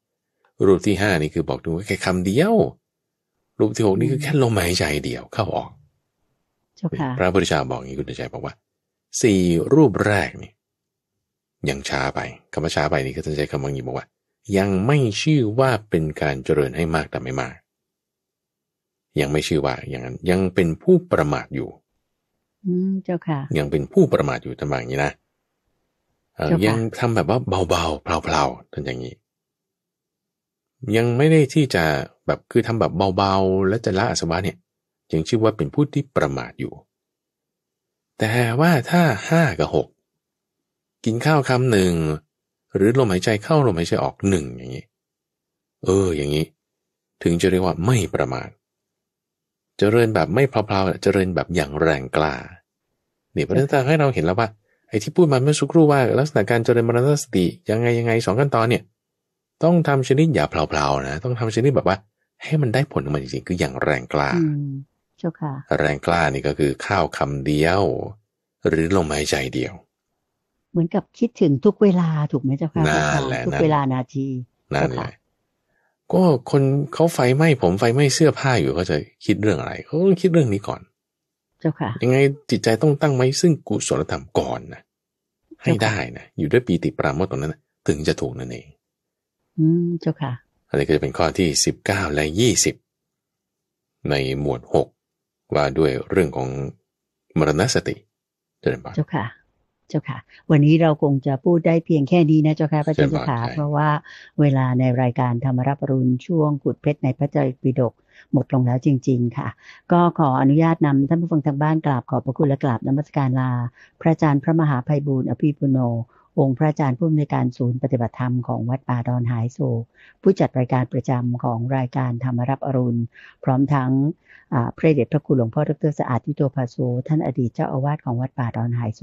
ำ รูปที่ห้านี่คือบอกดูแค่คำเดียว รูปที่หกนี่คือแค่ลมหายใจเดียวเข้าออก พระพุทธเจ้าบอกอย่างนี้คุณใจบอกว่าสี่รูปแรกนี่ยังช้าไปคำว่าช้าไปนี่คือต่านใจคำบางอย่างบอกว่า ยังไม่ชื่อว่าเป็นการเจริญให้มากแต่ไม่มากยังไม่ชื่อว่า อย่างนั้นยังเป็นผู้ประมาทอยู่ อืมเจ้าค่ะ ยังเป็นผู้ประมาทอยู่ทำแหนงนี้นะยังทำแบบว่าเบาๆเปล่าๆท่านอย่างนี้ ยังไม่ได้ที่จะแบบคือทำแบบเบาๆและจะละอสวะเนี่ยยังชื่อว่าเป็นผู้ที่ประมาทอยู่ แต่ว่าถ้าห้ากับหกกินข้าวคำหนึ่ง หรือลมหายใจเข้าลมหายใจออกหนึ่งอย่างนี้ เออ อย่างนี้ ถึงจะเรียกว่าไม่ประมาทเจริญแบบไม่เพลาๆเจริญแบบอย่างแรงกล้าเนี่ยพระเจ้าให้เราเห็นแล้วว่าไอ้ที่พูดมาเมื่อสักครู่ว่าลักษณะการเจริญมรณสติยังไงยังไงสองขั้นตอนเนี่ย ต้องทำชนิดอย่าเพลาๆนะต้องทำชนิดแบบว่า ให้มันได้ผลออกมาจริงๆคืออย่างแรงกล้าเจ้าค่ะ แรงกล้านี่ก็คือข้าวคำเดียว หรือลมหายใจเดียว เหมือนกับคิดถึงทุกเวลา ถูกไหมเจ้าค่ะละทุกเวลานาทีนั่นแหละก็คนเขาไฟไหม้ผมไฟไหม้เสื้อผ้าอยู่เขาจะคิดเรื่องอะไร เขาต้องคิดเรื่องนี้ก่อน เจ้าค่ะ ยังไงจิตใจต้องตั้งไว้ซึ่งกุศลธรรมก่อนนะให้ได้นะอยู่ด้วยปีติปราโมทตรงนั้นนะถึงจะถูกนั่นเอง อืมเจ้าค่ะ อันนี้ก็จะเป็นข้อที่สิบเก้าและยี่สิบในหมวดหกว่าด้วยเรื่องของมรณสติเจริญเจ้าค่ะเจ้าค่ะ วันนี้เราคงจะพูดได้เพียงแค่นี้นะเจ้าค่ะพระเจ้าค่ะเพราะว่า เวลาในรายการธรรมรับรุณ ช่วงขุดเพชรในพระเจ้าปิดกหมดลงแล้วจริง ๆ ค่ะ ก็ขออนุญาตนำท่านผู้ฟังทางบ้านกราบขอบพระคุณและกราบนมัสการลา พระอาจารย์พระมหาภัยบูร์อภิปุโน องค์พระอาจารย์ผู้อำนวยการศูนย์ปฏิบัติธรรมของวัดป่าดอนหายโศกผู้จัดรายการประจำของรายการธรรมรับอรุณพร้อมทั้งพระเดชพระคุณหลวงพ่อดรสะอาดที่ตัวพาโซท่านอดีตเจ้าอาวาสของวัดป่าดอนหายโศ